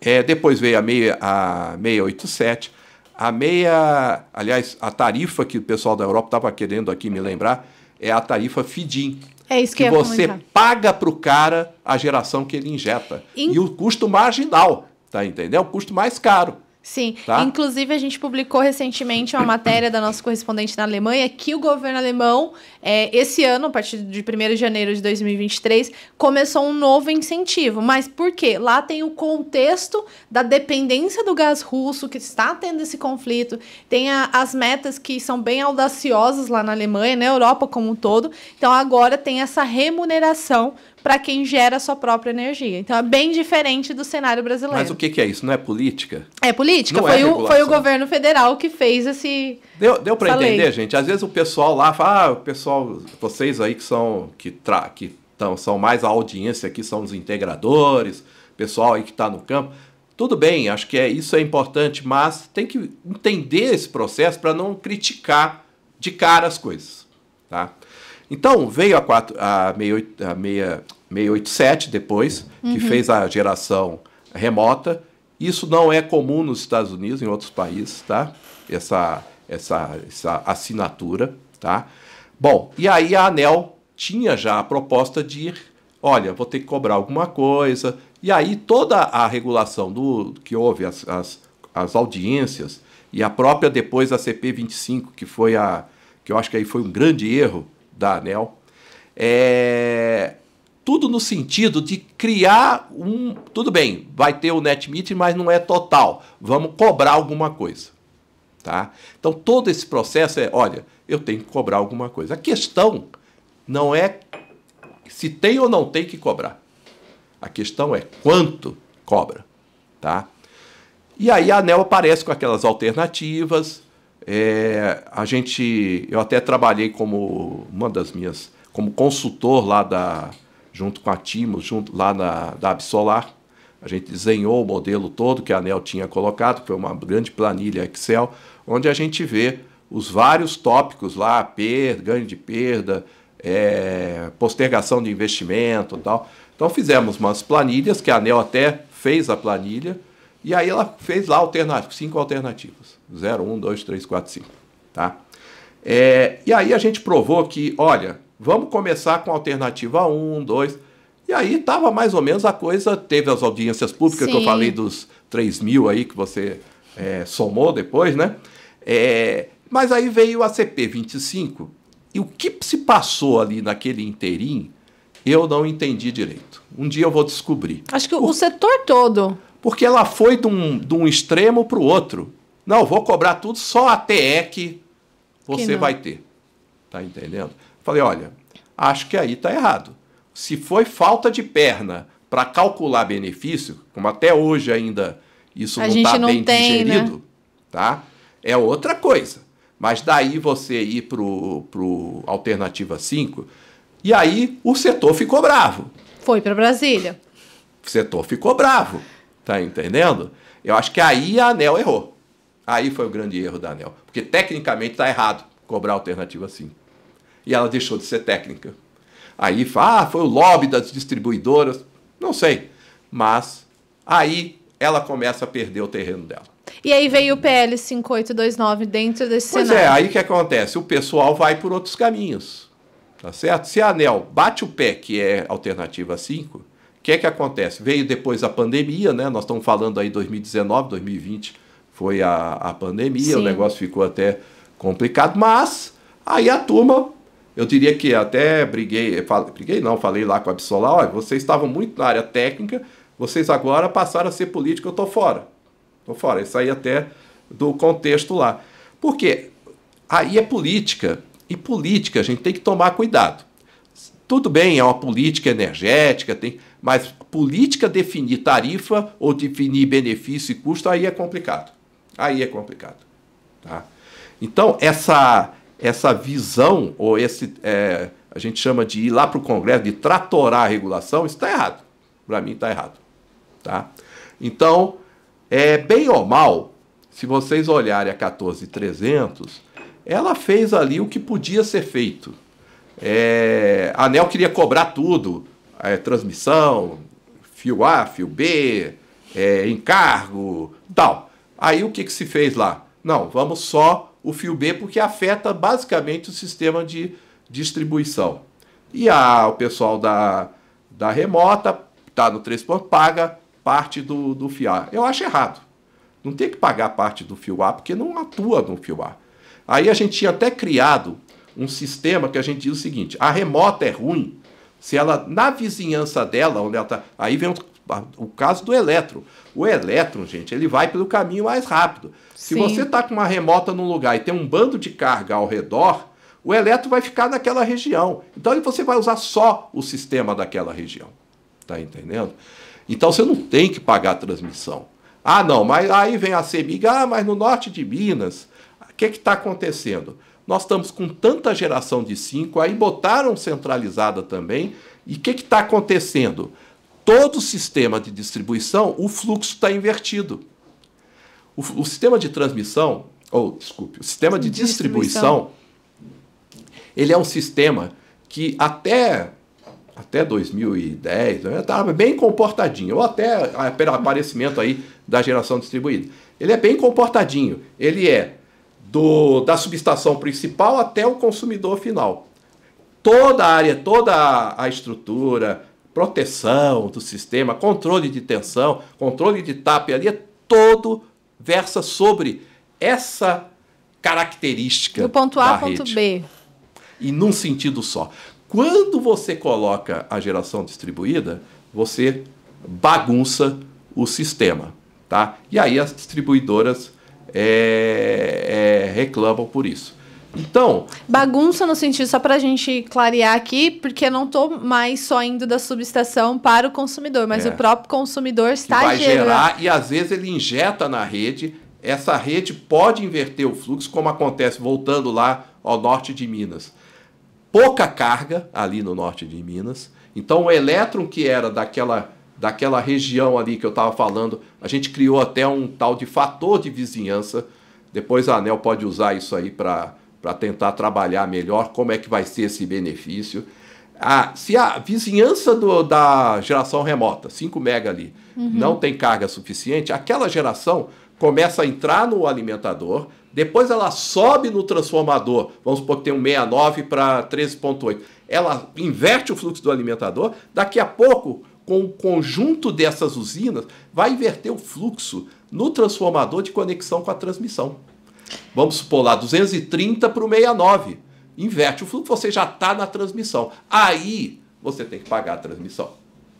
é, depois veio a, 6, a 687, a meia. Aliás, a tarifa que o pessoal da Europa estava querendo aqui me lembrar, é a tarifa FIDIM. É isso que, que você comentar. paga para o cara a geração que ele injeta. In... E o custo marginal, tá entendendo? O custo mais caro. Sim, tá? inclusive a gente publicou recentemente uma matéria da nossa correspondente na Alemanha que o governo alemão, é, esse ano, a partir de 1 de janeiro de 2023, começou um novo incentivo. Mas por quê? Lá tem o contexto da dependência do gás russo, que está tendo esse conflito, tem a, as metas que são bem audaciosas lá na Alemanha, na Europa como um todo. Então agora tem essa remuneração para quem gera a sua própria energia. Então é bem diferente do cenário brasileiro. Mas o que, que é isso? Não é política? É política. Não é foi, é o, foi o governo federal que fez esse. Deu, deu para entender, lei. gente? Às vezes o pessoal lá fala, ah, o pessoal, vocês aí que são que, tra, que tão, são mais a audiência aqui, são os integradores, pessoal aí que está no campo. Tudo bem, acho que é, isso é importante, mas tem que entender esse processo para não criticar de cara as coisas. Tá? Então, veio a, 4, a, 68, a 687 depois, uhum. que fez a geração remota. Isso não é comum nos Estados Unidos, em outros países, tá? Essa, essa, essa assinatura, tá? Bom, e aí a ANEL tinha já a proposta de ir, olha, vou ter que cobrar alguma coisa. E aí toda a regulação do que houve, as, as, as audiências, e a própria depois a CP25, que foi a. que eu acho que aí foi um grande erro, da ANEL, é, tudo no sentido de criar um. Tudo bem, vai ter o net meeting, mas não é total. Vamos cobrar alguma coisa. Tá? Então, todo esse processo é: olha, eu tenho que cobrar alguma coisa. A questão não é se tem ou não tem que cobrar. A questão é quanto cobra. Tá? E aí a ANEL aparece com aquelas alternativas, é, a gente, eu até trabalhei como uma das minhas, como consultor lá da, junto com a Timo junto lá na, da Absolar. A gente desenhou o modelo todo que a ANEL tinha colocado, foi uma grande planilha Excel, onde a gente vê os vários tópicos lá, perda, ganho de perda, é, postergação de investimento tal. Então fizemos umas planilhas, que a ANEL até fez a planilha, e aí ela fez lá alternativas, cinco alternativas. 0, 1, 2, 3, 4, 5. Tá? É, e aí a gente provou que, olha, vamos começar com a alternativa 1, 2. E aí estava mais ou menos a coisa, teve as audiências públicas Sim. que eu falei dos 3 mil aí que você é, somou depois, né? É, mas aí veio a CP25 e o que se passou ali naquele inteirinho eu não entendi direito. Um dia eu vou descobrir. Acho que o, o setor todo. Porque ela foi de um, de um extremo para o outro. Não, vou cobrar tudo, só até TE que você que vai ter. Tá entendendo? Falei, olha, acho que aí tá errado. Se foi falta de perna para calcular benefício, como até hoje ainda isso a não está bem tem, né? digerido, né? tá? É outra coisa. Mas daí você ir para o Alternativa 5, e aí o setor ficou bravo. Foi para Brasília. O setor ficou bravo. Tá entendendo? Eu acho que aí a ANEL errou. Aí foi o grande erro da ANEL. Porque tecnicamente está errado cobrar alternativa sim. E ela deixou de ser técnica. Aí ah, foi o lobby das distribuidoras. Não sei. Mas aí ela começa a perder o terreno dela. E aí veio o PL 5829 dentro desse pois é, cenário. Pois é, aí que acontece? O pessoal vai por outros caminhos. Tá certo? Se a ANEL bate o pé, que é alternativa 5, o que é que acontece? Veio depois a pandemia, né? Nós estamos falando aí 2019, 2020 foi a, a pandemia, Sim. o negócio ficou até complicado, mas aí a turma, eu diria que até briguei, falei, briguei não, falei lá com a Absolar, olha, vocês estavam muito na área técnica, vocês agora passaram a ser político, eu tô fora. Tô fora, isso aí até do contexto lá. Por quê? Aí é política, e política a gente tem que tomar cuidado. Tudo bem, é uma política energética, tem, mas política definir tarifa ou definir benefício e custo, aí é complicado. Aí é complicado. Tá? Então, essa, essa visão, ou esse, é, a gente chama de ir lá para o Congresso, de tratorar a regulação, isso está errado. Para mim, está errado. Tá? Então, é, bem ou mal, se vocês olharem a 14300, ela fez ali o que podia ser feito. É, a ANEL queria cobrar tudo: é, transmissão, fio A, fio B, é, encargo, tal. Aí o que, que se fez lá? Não, vamos só o fio B, porque afeta basicamente o sistema de distribuição. E a, o pessoal da, da remota, está no 3 pontos, paga parte do, do fio A. Eu acho errado. Não tem que pagar parte do fio A, porque não atua no fio A. Aí a gente tinha até criado um sistema que a gente diz o seguinte: a remota é ruim se ela, na vizinhança dela, onde ela está. Aí vem o, o caso do elétron. O elétron, gente, ele vai pelo caminho mais rápido. Sim. Se você está com uma remota num lugar e tem um bando de carga ao redor, o elétron vai ficar naquela região. Então você vai usar só o sistema daquela região. está entendendo? Então você não tem que pagar a transmissão. Ah, não, mas aí vem a CEMIG, ah, mas no norte de Minas, o que está acontecendo? nós estamos com tanta geração de 5, aí botaram centralizada também. E o que está acontecendo? Todo o sistema de distribuição, o fluxo está invertido. O, o, sistema de transmissão, ou desculpe, o sistema de distribuição, ele é um sistema que até até 2010 estava né, bem comportadinho, ou até ah, pelo aparecimento aí da geração distribuída. Ele é bem comportadinho. Ele é do, da subestação principal até o consumidor final. Toda a área, toda a estrutura, proteção do sistema, controle de tensão, controle de TAP ali, é todo versa sobre essa característica. Do ponto A ao ponto B. E num sentido só. Quando você coloca a geração distribuída, você bagunça o sistema. Tá? E aí as distribuidoras é, é, reclamam por isso. Então. Bagunça no sentido, só para a gente clarear aqui, porque eu não estou mais só indo da subestação para o consumidor, mas é, o próprio consumidor está vai gerando. gerar e às vezes ele injeta na rede. Essa rede pode inverter o fluxo, como acontece voltando lá ao norte de Minas. Pouca carga ali no norte de Minas. Então o elétron que era daquela daquela região ali que eu estava falando. A gente criou até um tal de fator de vizinhança. Depois a ANEL pode usar isso aí para tentar trabalhar melhor como é que vai ser esse benefício. Ah, se a vizinhança do, da geração remota, 5 mega ali, uhum. não tem carga suficiente, aquela geração começa a entrar no alimentador, depois ela sobe no transformador, vamos supor que tem um 69 para 13.8. Ela inverte o fluxo do alimentador, daqui a pouco com o conjunto dessas usinas, vai inverter o fluxo no transformador de conexão com a transmissão. Vamos supor lá, 230 para o 69. Inverte o fluxo, você já está na transmissão. Aí você tem que pagar a transmissão.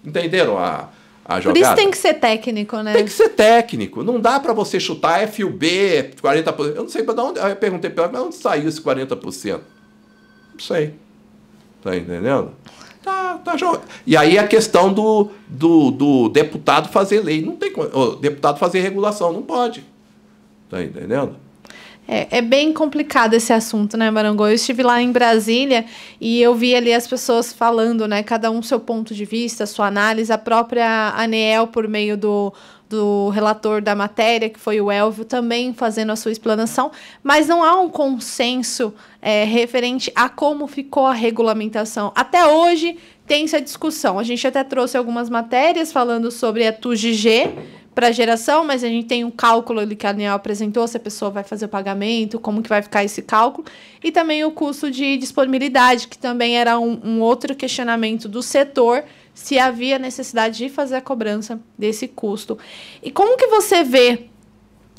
Entenderam a, a jogada? Por isso tem que ser técnico, né? Tem que ser técnico. Não dá para você chutar FUB, 40%. Eu não sei para onde. Eu perguntei para ela, mas onde saiu esse 40%? Não sei. Tá entendendo? Tá, tá e aí a questão do, do, do deputado fazer lei. Não tem como. deputado fazer regulação, não pode. Tá entendendo? É, é, bem complicado esse assunto, né, Marangô? Eu estive lá em Brasília e eu vi ali as pessoas falando, né? Cada um seu ponto de vista, sua análise, a própria Anel por meio do do relator da matéria, que foi o Elvio, também fazendo a sua explanação, mas não há um consenso é, referente a como ficou a regulamentação. Até hoje tem essa discussão. A gente até trouxe algumas matérias falando sobre a TUGG para geração, mas a gente tem um cálculo ali que a ANEL apresentou, se a pessoa vai fazer o pagamento, como que vai ficar esse cálculo, e também o custo de disponibilidade, que também era um, um outro questionamento do setor, se havia necessidade de fazer a cobrança desse custo. E como que você vê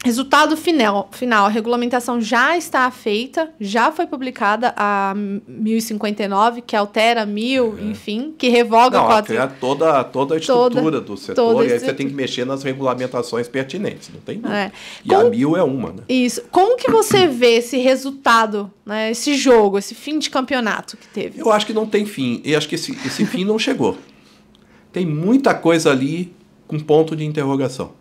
Resultado final, final, a regulamentação já está feita, já foi publicada a 1059, que altera mil, é. enfim, que revoga Não, 4... a, toda, toda a estrutura toda, do setor, e aí você tem que mexer nas regulamentações pertinentes, não tem dúvida. É. E Como, a mil é uma, né? Isso. Como que você vê esse resultado, né, esse jogo, esse fim de campeonato que teve? Eu acho que não tem fim, e acho que esse, esse fim não chegou tem muita coisa ali com ponto de interrogação.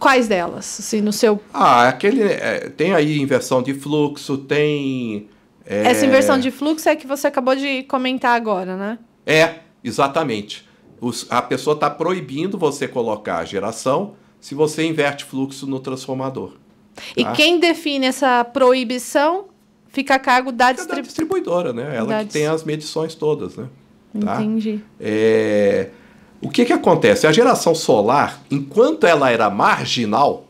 Quais delas? Assim, no seu. Ah, aquele. É, tem aí inversão de fluxo, tem. É... Essa inversão de fluxo é que você acabou de comentar agora, né? É, exatamente. Os, a pessoa está proibindo você colocar a geração se você inverte fluxo no transformador. E tá? quem define essa proibição fica a cargo da, distribu da distribuidora, né? Ela da que tem as medições todas, né? Tá? Entendi. É... O que, que acontece? A geração solar, enquanto ela era marginal,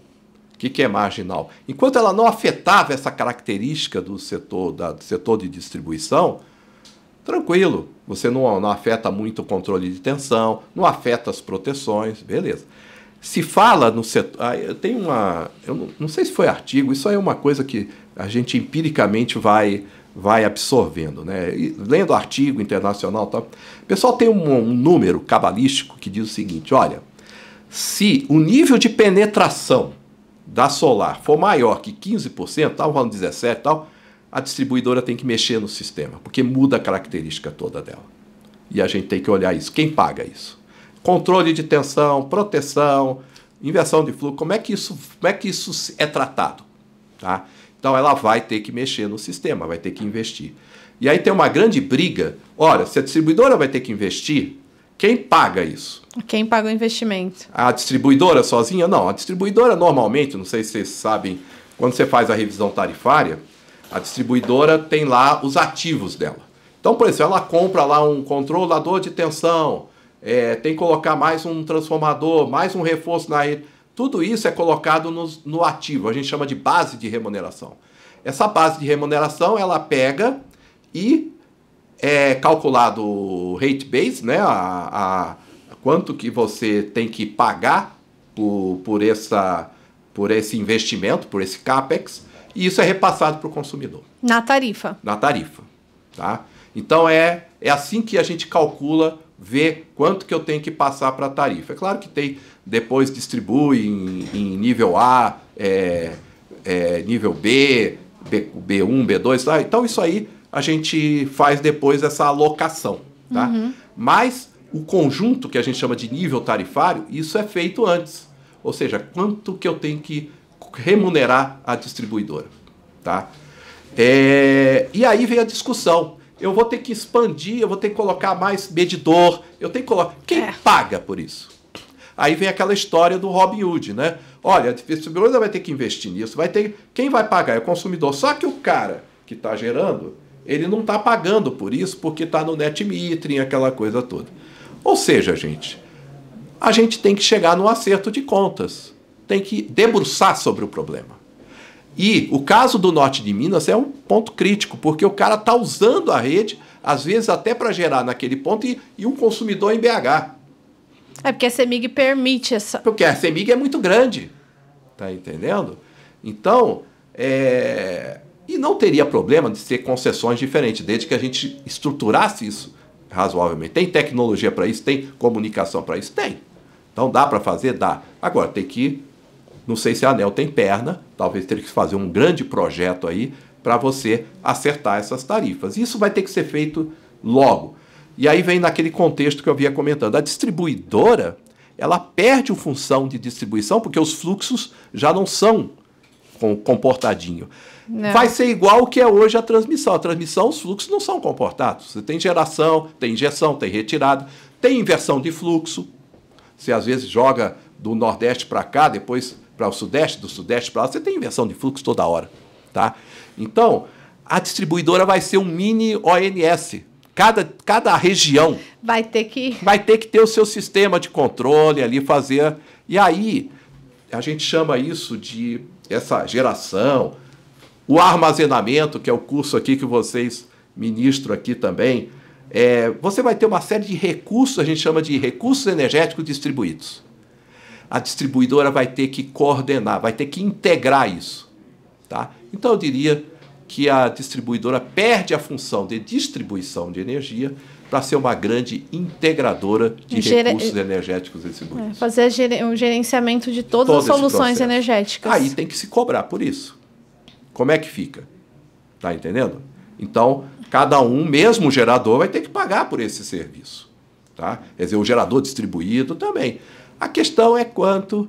o que, que é marginal? Enquanto ela não afetava essa característica do setor, da, do setor de distribuição, tranquilo, você não, não afeta muito o controle de tensão, não afeta as proteções, beleza. Se fala no setor. Ah, eu tenho uma. Eu não, não sei se foi artigo, isso aí é uma coisa que a gente empiricamente vai vai absorvendo, né? E lendo artigo internacional, pessoal tem um, um número cabalístico que diz o seguinte: olha, se o nível de penetração da solar for maior que 15%, tal, falando 17 tal, a distribuidora tem que mexer no sistema, porque muda a característica toda dela. E a gente tem que olhar isso. Quem paga isso? Controle de tensão, proteção, inversão de fluxo, como é que isso, como é, que isso é tratado? Tá? Então ela vai ter que mexer no sistema, vai ter que investir. E aí tem uma grande briga. Ora, se a distribuidora vai ter que investir, quem paga isso? Quem paga o investimento? A distribuidora sozinha? Não. A distribuidora normalmente, não sei se vocês sabem, quando você faz a revisão tarifária, a distribuidora tem lá os ativos dela. Então, por exemplo, ela compra lá um controlador de tensão, é, tem que colocar mais um transformador, mais um reforço na rede. Tudo isso é colocado no, no ativo, a gente chama de base de remuneração. Essa base de remuneração ela pega e é calculado o rate base, né? A, a, quanto que você tem que pagar por, por, essa, por esse investimento, por esse capex, e isso é repassado para o consumidor. Na tarifa. Na tarifa. Tá? Então é, é assim que a gente calcula vê quanto que eu tenho que passar para a tarifa. É claro que tem depois distribui em, em nível A, é, é, nível B, B, B1, B2, tá? então isso aí a gente faz depois essa alocação. Tá? Uhum. Mas o conjunto que a gente chama de nível tarifário, isso é feito antes. Ou seja, quanto que eu tenho que remunerar a distribuidora. Tá? É... e aí vem a discussão. Eu vou ter que expandir, eu vou ter que colocar mais medidor, eu tenho que colocar. Quem é. paga por isso? Aí vem aquela história do Robin Hood, né? Olha, a distribuidora vai ter que investir nisso, vai ter. Quem vai pagar é o consumidor. Só que o cara que está gerando, ele não está pagando por isso, porque está no metering, aquela coisa toda. Ou seja, gente, a gente tem que chegar num acerto de contas, tem que debruçar sobre o problema. E o caso do norte de Minas é um ponto crítico, porque o cara está usando a rede, às vezes até para gerar naquele ponto, e, e um consumidor em BH. É porque a CEMIG permite essa. Porque a CEMIG é muito grande. Tá entendendo? Então, é... e não teria problema de ser concessões diferentes, desde que a gente estruturasse isso razoavelmente. Tem tecnologia para isso? Tem comunicação para isso? Tem. Então dá para fazer? Dá. Agora, tem que. Não sei se a ANEL tem perna, talvez teria que fazer um grande projeto aí para você acertar essas tarifas. Isso vai ter que ser feito logo. E aí vem naquele contexto que eu havia comentando. A distribuidora, ela perde a função de distribuição porque os fluxos já não são comportadinho. Não. Vai ser igual o que é hoje a transmissão. A transmissão, os fluxos não são comportados. Você tem geração, tem injeção, tem retirada, tem inversão de fluxo. Você às vezes joga do Nordeste para cá, depois para o Sudeste, do Sudeste para lá, você tem inversão de fluxo toda hora. Tá? Então, a distribuidora vai ser um mini ONS, Cada, cada região vai ter que vai ter que ter o seu sistema de controle ali fazer e aí a gente chama isso de essa geração, o armazenamento, que é o curso aqui que vocês ministram aqui também, é, você vai ter uma série de recursos, a gente chama de recursos energéticos distribuídos. A distribuidora vai ter que coordenar, vai ter que integrar isso. Tá? Então eu diria que a distribuidora perde a função de distribuição de energia para ser uma grande integradora de é, recursos é, energéticos é, distribuídos. É, fazer o gerenciamento de todas Todo as soluções energéticas. Aí tem que se cobrar por isso. Como é que fica? Tá entendendo? Então, cada um, mesmo o gerador, vai ter que pagar por esse serviço. Tá? Quer dizer, o gerador distribuído também. A questão é quanto, o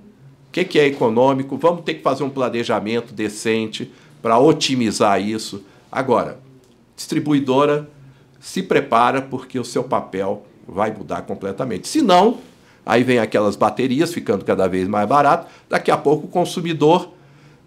que, que é econômico, vamos ter que fazer um planejamento decente para otimizar isso. Agora, distribuidora, se prepara porque o seu papel vai mudar completamente. Se não, aí vem aquelas baterias ficando cada vez mais barato, daqui a pouco o consumidor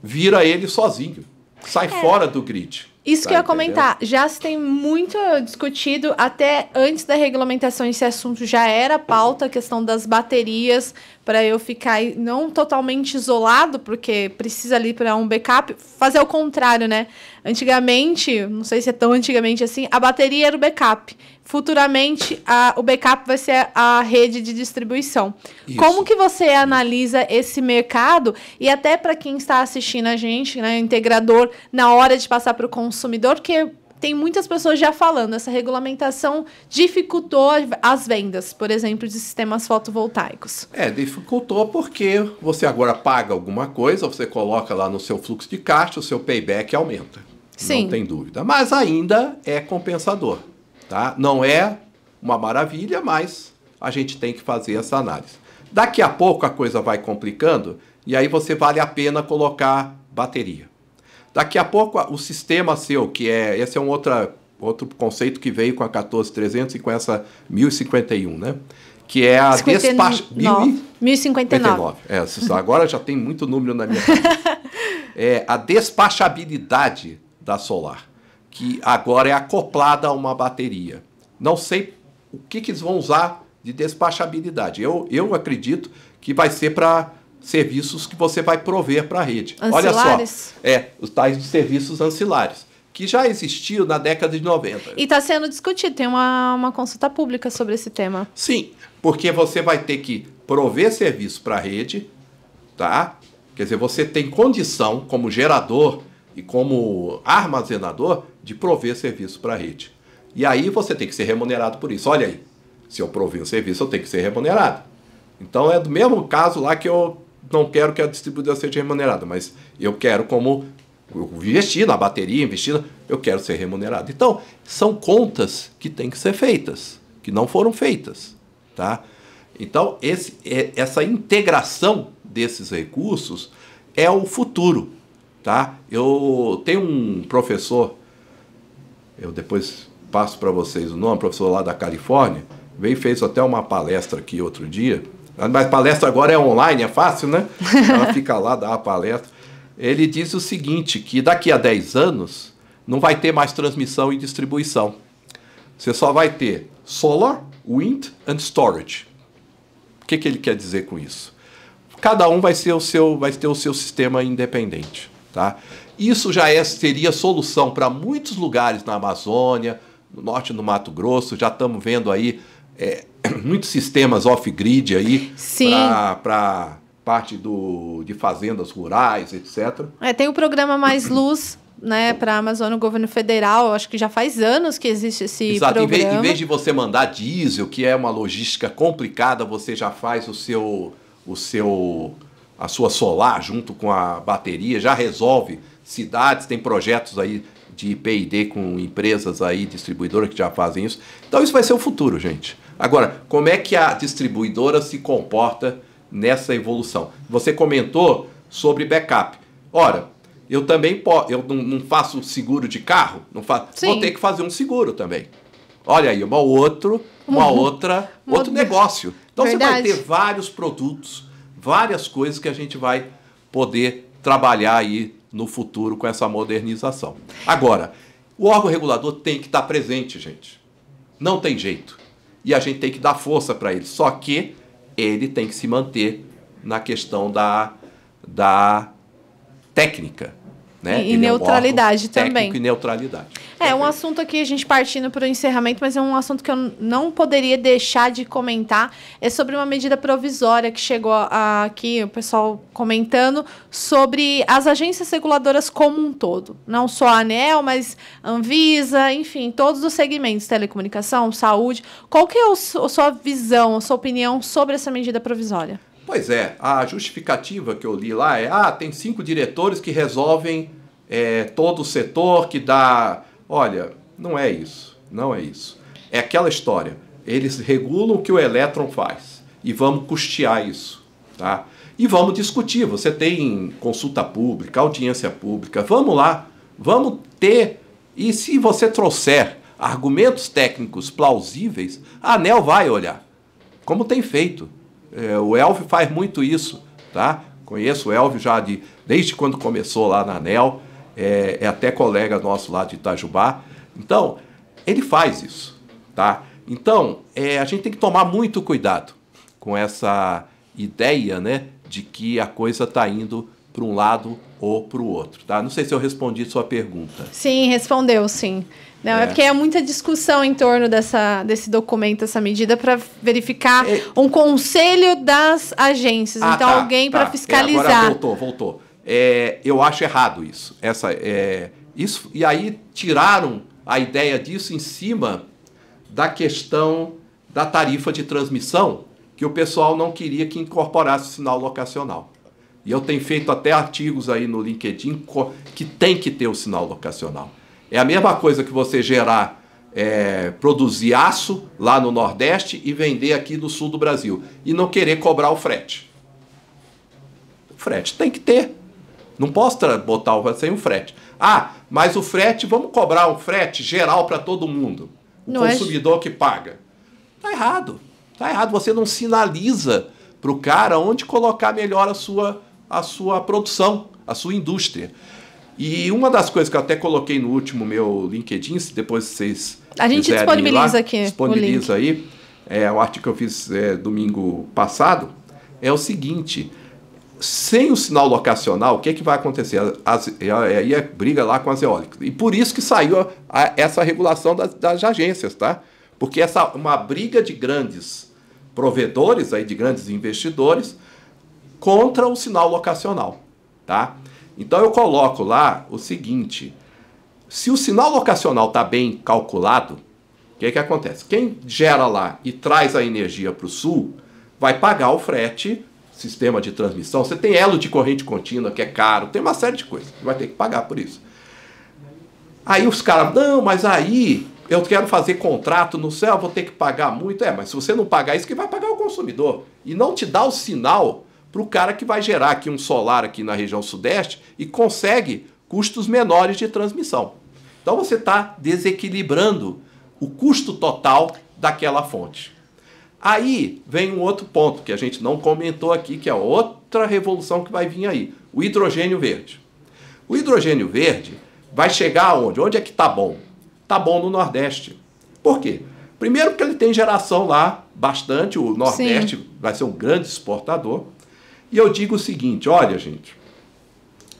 vira ele sozinho, sai é. fora do grid. Isso tá que eu ia tá comentar. Já se tem muito discutido, até antes da regulamentação, esse assunto já era pauta, a questão das baterias para eu ficar não totalmente isolado, porque precisa ali para um backup, fazer o contrário, né? Antigamente, não sei se é tão antigamente assim, a bateria era o backup. Futuramente, a, o backup vai ser a, rede de distribuição. Isso. Como que você analisa esse mercado e até para quem está assistindo a gente, né, integrador, na hora de passar para o consumidor, que tem muitas pessoas já falando, essa regulamentação dificultou as vendas, por exemplo, de sistemas fotovoltaicos. É, dificultou porque você agora paga alguma coisa, você coloca lá no seu fluxo de caixa, o seu payback aumenta. Sim. Não tem dúvida. Mas ainda é compensador, tá? Não é uma maravilha, mas a gente tem que fazer essa análise. Daqui a pouco a coisa vai complicando e aí você vale a pena colocar bateria. Daqui a pouco o sistema seu, que é. Esse é um outra, outro conceito que veio com a 14300 e com essa 1051, né? Que é a despacha. 1059. É, agora já tem muito número na minha cabeça. É a despachabilidade da solar, que agora é acoplada a uma bateria. Não sei o que, que eles vão usar de despachabilidade. Eu, eu acredito que vai ser para serviços que você vai prover para a rede. Ancilares. Olha só, é, os tais de serviços ancilares, que já existiu na década de 90. E está sendo discutido, tem uma, uma consulta pública sobre esse tema. Sim, porque você vai ter que prover serviço para a rede, tá? Quer dizer, você tem condição, como gerador e como armazenador, de prover serviço para a rede. E aí você tem que ser remunerado por isso. Olha aí, se eu prover um serviço, eu tenho que ser remunerado. Então é do mesmo caso lá que eu não quero que a distribuidora seja remunerada, mas eu quero como eu investi na bateria, investi, na, eu quero ser remunerado. Então, são contas que têm que ser feitas, que não foram feitas, tá? Então, esse, é, essa integração desses recursos é o futuro, tá? Eu tenho um professor, eu depois passo para vocês o nome, professor lá da Califórnia, veio fez até uma palestra aqui outro dia, mas palestra agora é online, é fácil, né? Ela fica lá, dá a palestra. Ele diz o seguinte: que daqui a 10 anos não vai ter mais transmissão e distribuição. Você só vai ter solar, wind and storage. O que, que ele quer dizer com isso? Cada um vai, ser o seu, vai ter o seu sistema independente. Tá? Isso já é, seria solução para muitos lugares na Amazônia, no norte do Mato Grosso, já estamos vendo aí é, muitos sistemas off-grid aí para parte do, de fazendas rurais, etc. É, tem o programa Mais Luz. Né, para a Amazônia, o governo federal, acho que já faz anos que existe esse Exato. programa. Exato, em, em vez de você mandar diesel, que é uma logística complicada, você já faz o seu, o seu, a sua solar junto com a bateria, já resolve cidades, tem projetos aí de P&D com empresas aí, distribuidoras que já fazem isso. Então isso vai ser o futuro, gente. Agora, como é que a distribuidora se comporta nessa evolução? Você comentou sobre backup. Ora, eu também posso, eu não, não, faço seguro de carro, não faço, Sim. vou ter que fazer um seguro também. Olha aí, uma outro, uma uhum. outra, outro negócio. Então Verdade. você vai ter vários produtos, várias coisas que a gente vai poder trabalhar aí no futuro com essa modernização. Agora, o órgão regulador tem que estar presente, gente. Não tem jeito. E a gente tem que dar força para ele. Só que ele tem que se manter na questão da, da técnica né? E, e neutralidade é um também. E neutralidade. É um assunto aqui, a gente partindo para o encerramento, mas é um assunto que eu não poderia deixar de comentar. É sobre uma medida provisória que chegou aqui, o pessoal comentando, sobre as agências reguladoras como um todo. Não só a ANEL, mas Anvisa, enfim, todos os segmentos, telecomunicação, saúde. Qual que é a sua visão, a sua opinião sobre essa medida provisória? Pois é, a justificativa que eu li lá é: ah, tem cinco diretores que resolvem é, todo o setor, que dá. Olha, não é isso, não é isso. É aquela história. Eles regulam o que o elétron faz e vamos custear isso, tá? E vamos discutir. Você tem consulta pública, audiência pública. Vamos lá, vamos ter. E se você trouxer argumentos técnicos plausíveis, a ANEL vai olhar, como tem feito. É, o Elvio faz muito isso, tá? Conheço o Elvio já de, desde quando começou lá na ANEL, é, é até colega nosso lá de Itajubá. Então, ele faz isso, tá? Então, é, a gente tem que tomar muito cuidado com essa ideia, né, de que a coisa está indo para um lado ou para o outro, tá? Não sei se eu respondi sua pergunta. Sim, respondeu, sim. Não, é. é. porque há é muita discussão em torno dessa, desse documento, essa medida, para verificar é. um conselho das agências. Ah, então, tá, alguém tá. para fiscalizar. É, agora voltou, voltou. É, eu acho errado isso. Essa, é, isso. E aí tiraram a ideia disso em cima da questão da tarifa de transmissão, que o pessoal não queria que incorporasse o sinal locacional. E eu tenho feito até artigos aí no LinkedIn que tem que ter o sinal locacional. É a mesma coisa que você gerar, é, produzir aço lá no Nordeste e vender aqui no sul do Brasil. E não querer cobrar o frete. O frete tem que ter. Não posso botar sem o frete. Ah, mas o frete, vamos cobrar o frete geral para todo mundo. O não é consumidor é... que paga. Tá errado. Tá errado. Você não sinaliza para o cara onde colocar melhor a sua, a sua produção, a sua indústria. E uma das coisas que eu até coloquei no último meu LinkedIn, se depois vocês. A gente disponibiliza lá, aqui. Disponibiliza o aí. É, o artigo que eu fiz é, domingo passado. É o seguinte: sem o sinal locacional, o que, é que vai acontecer? É, é, aí é briga lá com as eólicas. E por isso que saiu a, a, essa regulação das, das agências, tá? Porque essa uma briga de grandes provedores, aí, de grandes investidores, contra o sinal locacional, tá? Então eu coloco lá o seguinte: se o sinal locacional está bem calculado, o que, que acontece? Quem gera lá e traz a energia para o sul vai pagar o frete, sistema de transmissão. Você tem elo de corrente contínua que é caro, tem uma série de coisas. Vai ter que pagar por isso. Aí os caras, não, mas aí eu quero fazer contrato no céu, vou ter que pagar muito. É, mas se você não pagar isso, que vai pagar é o consumidor. E não te dá o sinal para o cara que vai gerar aqui um solar aqui na região sudeste e consegue custos menores de transmissão. Então você está desequilibrando o custo total daquela fonte. Aí vem um outro ponto que a gente não comentou aqui, que é outra revolução que vai vir aí: o hidrogênio verde. O hidrogênio verde vai chegar aonde? Onde é que tá bom? Tá bom no Nordeste. Por quê? Primeiro porque ele tem geração lá bastante, o Nordeste Sim. vai ser um grande exportador. E eu digo o seguinte: olha, gente,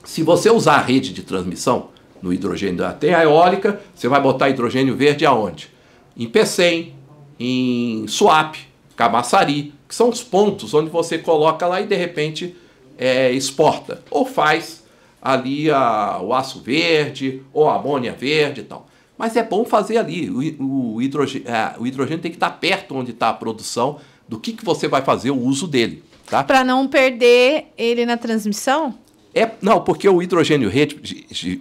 se você usar a rede de transmissão no hidrogênio da terra eólica, você vai botar hidrogênio verde aonde? Em PECEM, em Suape, Camaçari, que são os pontos onde você coloca lá e de repente é, exporta. Ou faz ali a, o aço verde, ou a amônia verde e tal. Mas é bom fazer ali. O, o, hidrogênio, é, o hidrogênio tem que estar perto onde está a produção, do que, que você vai fazer o uso dele. Tá? Para não perder ele na transmissão? É, não, porque o hidrogênio rede,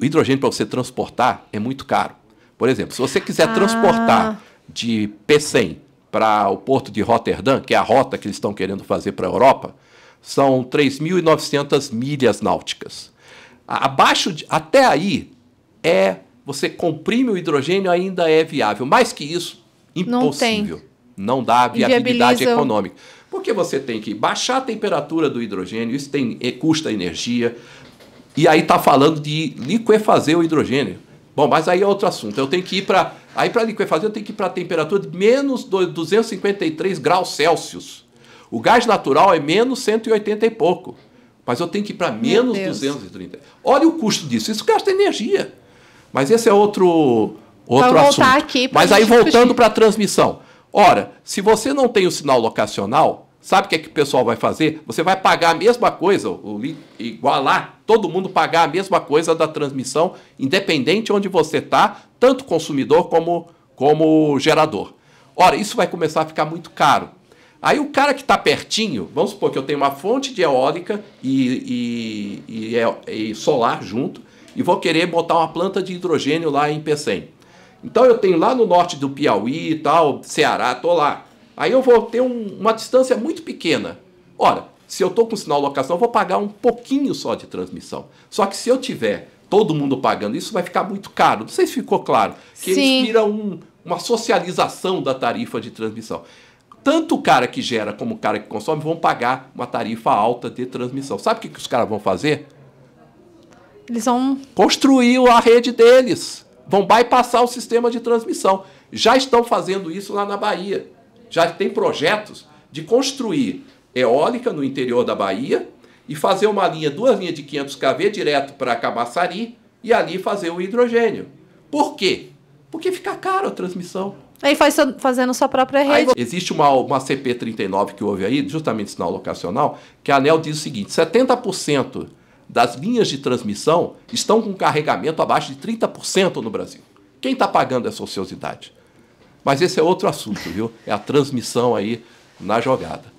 o hidrogênio para você transportar é muito caro. Por exemplo, se você quiser ah. transportar de P100 para o porto de Rotterdam, que é a rota que eles estão querendo fazer para a Europa, são 3.900 milhas náuticas. Abaixo de, até aí é você comprime o hidrogênio ainda é viável. Mais que isso, impossível. Não, não dá viabilidade econômica. Porque você tem que baixar a temperatura do hidrogênio, isso tem, é, custa energia. E aí está falando de liquefazer o hidrogênio. Bom, mas aí é outro assunto. Eu tenho que ir para. Aí para liquefazer, eu tenho que ir para a temperatura de menos 253 graus Celsius. O gás natural é menos 180 e pouco. Mas eu tenho que ir para menos 230. Olha o custo disso. Isso gasta energia. Mas esse é outro, outro assunto. Mas aí voltando para a transmissão. Ora, se você não tem o sinal locacional, Sabe o que, é que o pessoal vai fazer? Você vai pagar a mesma coisa, igualar, todo mundo pagar a mesma coisa da transmissão, independente onde você está, tanto consumidor como, como gerador. Ora, isso vai começar a ficar muito caro. Aí o cara que está pertinho, vamos supor que eu tenho uma fonte de eólica e, e, e, e solar junto, e vou querer botar uma planta de hidrogênio lá em Pecém. Então eu tenho lá no norte do Piauí e tal, Ceará, tô lá. Aí eu vou ter um, uma distância muito pequena. Ora, se eu estou com sinal locação, eu vou pagar um pouquinho só de transmissão. Só que se eu tiver todo mundo pagando isso, vai ficar muito caro. Não sei se ficou claro. Que Sim. eles viram um, uma socialização da tarifa de transmissão. Tanto o cara que gera como o cara que consome vão pagar uma tarifa alta de transmissão. Sabe o que, que os caras vão fazer? Eles vão. Construir a rede deles. Vão bypassar o sistema de transmissão. Já estão fazendo isso lá na Bahia já tem projetos de construir eólica no interior da Bahia e fazer uma linha, duas linhas de 500 kV direto para Camaçari e ali fazer o hidrogênio. Por quê? Porque fica caro a transmissão. Aí faz fazendo sua própria rede. Aí, existe uma, uma CP39 que houve aí, justamente sinal locacional, que a ANEL diz o seguinte: 70% das linhas de transmissão estão com carregamento abaixo de 30% no Brasil. Quem está pagando essa ociosidade? Mas esse é outro assunto, viu? É a transmissão aí na jogada.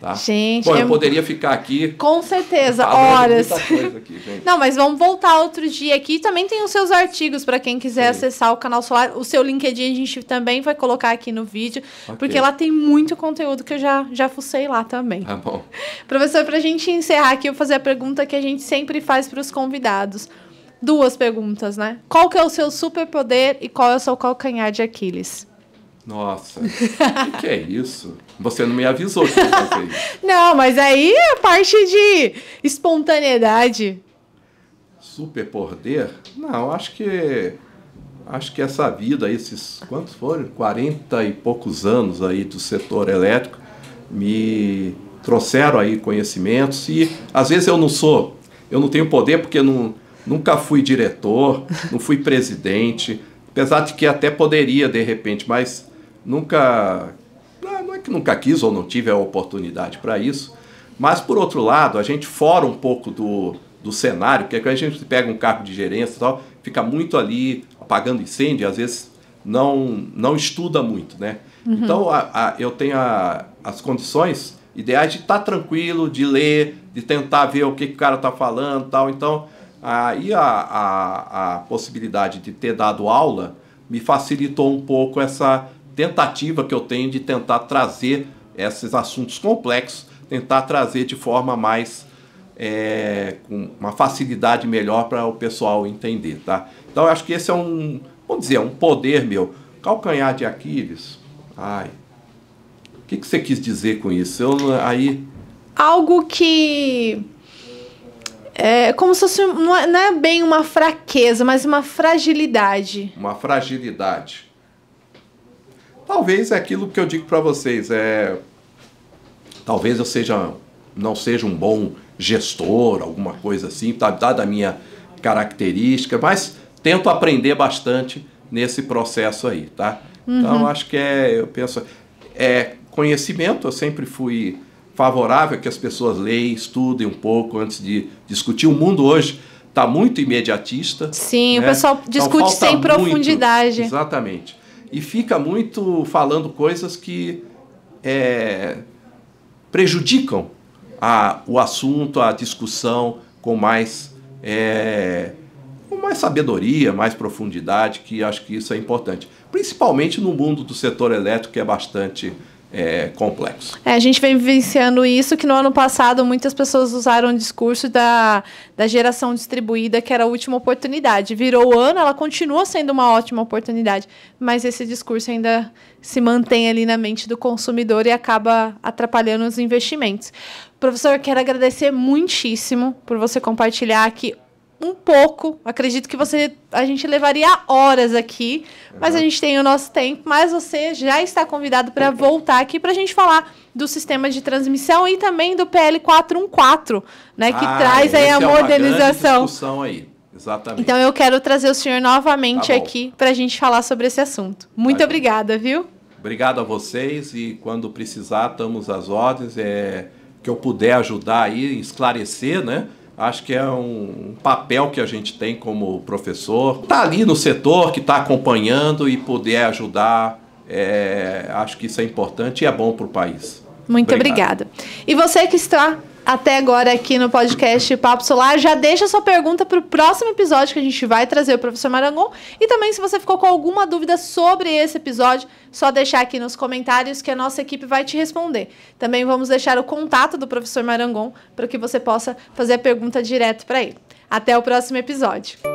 Tá? Gente, Bom, eu é... poderia ficar aqui. Com certeza, horas. Aqui, Não, mas vamos voltar outro dia aqui. Também tem os seus artigos para quem quiser Sim. acessar o canal Solar. O seu LinkedIn a gente também vai colocar aqui no vídeo, okay. porque lá tem muito conteúdo que eu já, já fucei lá também. Tá bom. Professor, para a gente encerrar aqui, eu vou fazer a pergunta que a gente sempre faz para os convidados. Duas perguntas, né? Qual que é o seu superpoder e qual é o seu calcanhar de Aquiles? Nossa, o que, que, é isso? Você não me avisou que ia fazer isso. Não, mas aí é parte de espontaneidade. Super poder. Não, acho que acho que essa vida, esses quantos foram? 40 e poucos anos aí do setor elétrico me trouxeram aí conhecimentos e às vezes eu não sou, eu não tenho poder porque não, nunca fui diretor, não fui presidente, apesar de que até poderia de repente, mas nunca. Não é que nunca quis ou não tive a oportunidade para isso, mas por outro lado, a gente fora um pouco do, do cenário, porque quando a gente pega um cargo de gerência e tal, fica muito ali apagando incêndio, e às vezes não, não estuda muito, né? Uhum. Então a, a, eu tenho a, as condições ideais de estar tá tranquilo, de ler, de tentar ver o que, que o cara está falando tal. Então aí a, a, a possibilidade de ter dado aula me facilitou um pouco essa tentativa que eu tenho de tentar trazer esses assuntos complexos, tentar trazer de forma mais é, com uma facilidade melhor para o pessoal entender, tá? Então eu acho que esse é um, vamos dizer, um poder meu. Calcanhar de Aquiles. Ai. O que, que você quis dizer com isso? Eu aí algo que é como se fosse não é bem uma fraqueza, mas uma fragilidade. Uma fragilidade. Talvez é aquilo que eu digo para vocês, é talvez eu seja não seja um bom gestor, alguma coisa assim, tá dada a minha característica, mas tento aprender bastante nesse processo aí, tá? Então, uhum. Então acho que é, eu penso, é conhecimento, eu sempre fui favorável que as pessoas leiam, estudem um pouco antes de discutir. O mundo hoje está muito imediatista. Sim, né? o pessoal então, discute então, sem muito, profundidade. Exatamente e fica muito falando coisas que é, prejudicam a, o assunto, a discussão com mais, é, com mais sabedoria, mais profundidade, que acho que isso é importante. Principalmente no mundo do setor elétrico, que é bastante é, complexo. É, a gente vem vivenciando isso que no ano passado muitas pessoas usaram o discurso da, da geração distribuída, que era a última oportunidade. Virou o ano, ela continua sendo uma ótima oportunidade, mas esse discurso ainda se mantém ali na mente do consumidor e acaba atrapalhando os investimentos. Professor, quero agradecer muitíssimo por você compartilhar aqui um pouco. Acredito que você a gente levaria horas aqui, mas uhum. a gente tem o nosso tempo, mas você já está convidado para voltar aqui para a gente falar do sistema de transmissão e também do PL 414, né, que ah, traz aí a é modernização. É aí. Exatamente. Então eu quero trazer o senhor novamente tá aqui para a gente falar sobre esse assunto. Muito tá obrigada, viu? Obrigado a vocês e quando precisar, estamos às ordens. É que eu puder ajudar aí, esclarecer, né? Acho que é um papel que a gente tem como professor. Tá ali no setor, que está acompanhando e poder ajudar. É, acho que isso é importante e é bom para o país. Muito obrigada. E você que está até agora aqui no podcast Papo Solar. Já deixa sua pergunta para o próximo episódio que a gente vai trazer o professor Marangon. E também, se você ficou com alguma dúvida sobre esse episódio, só deixar aqui nos comentários que a nossa equipe vai te responder. Também vamos deixar o contato do professor Marangon para que você possa fazer a pergunta direto para ele. Até o próximo episódio.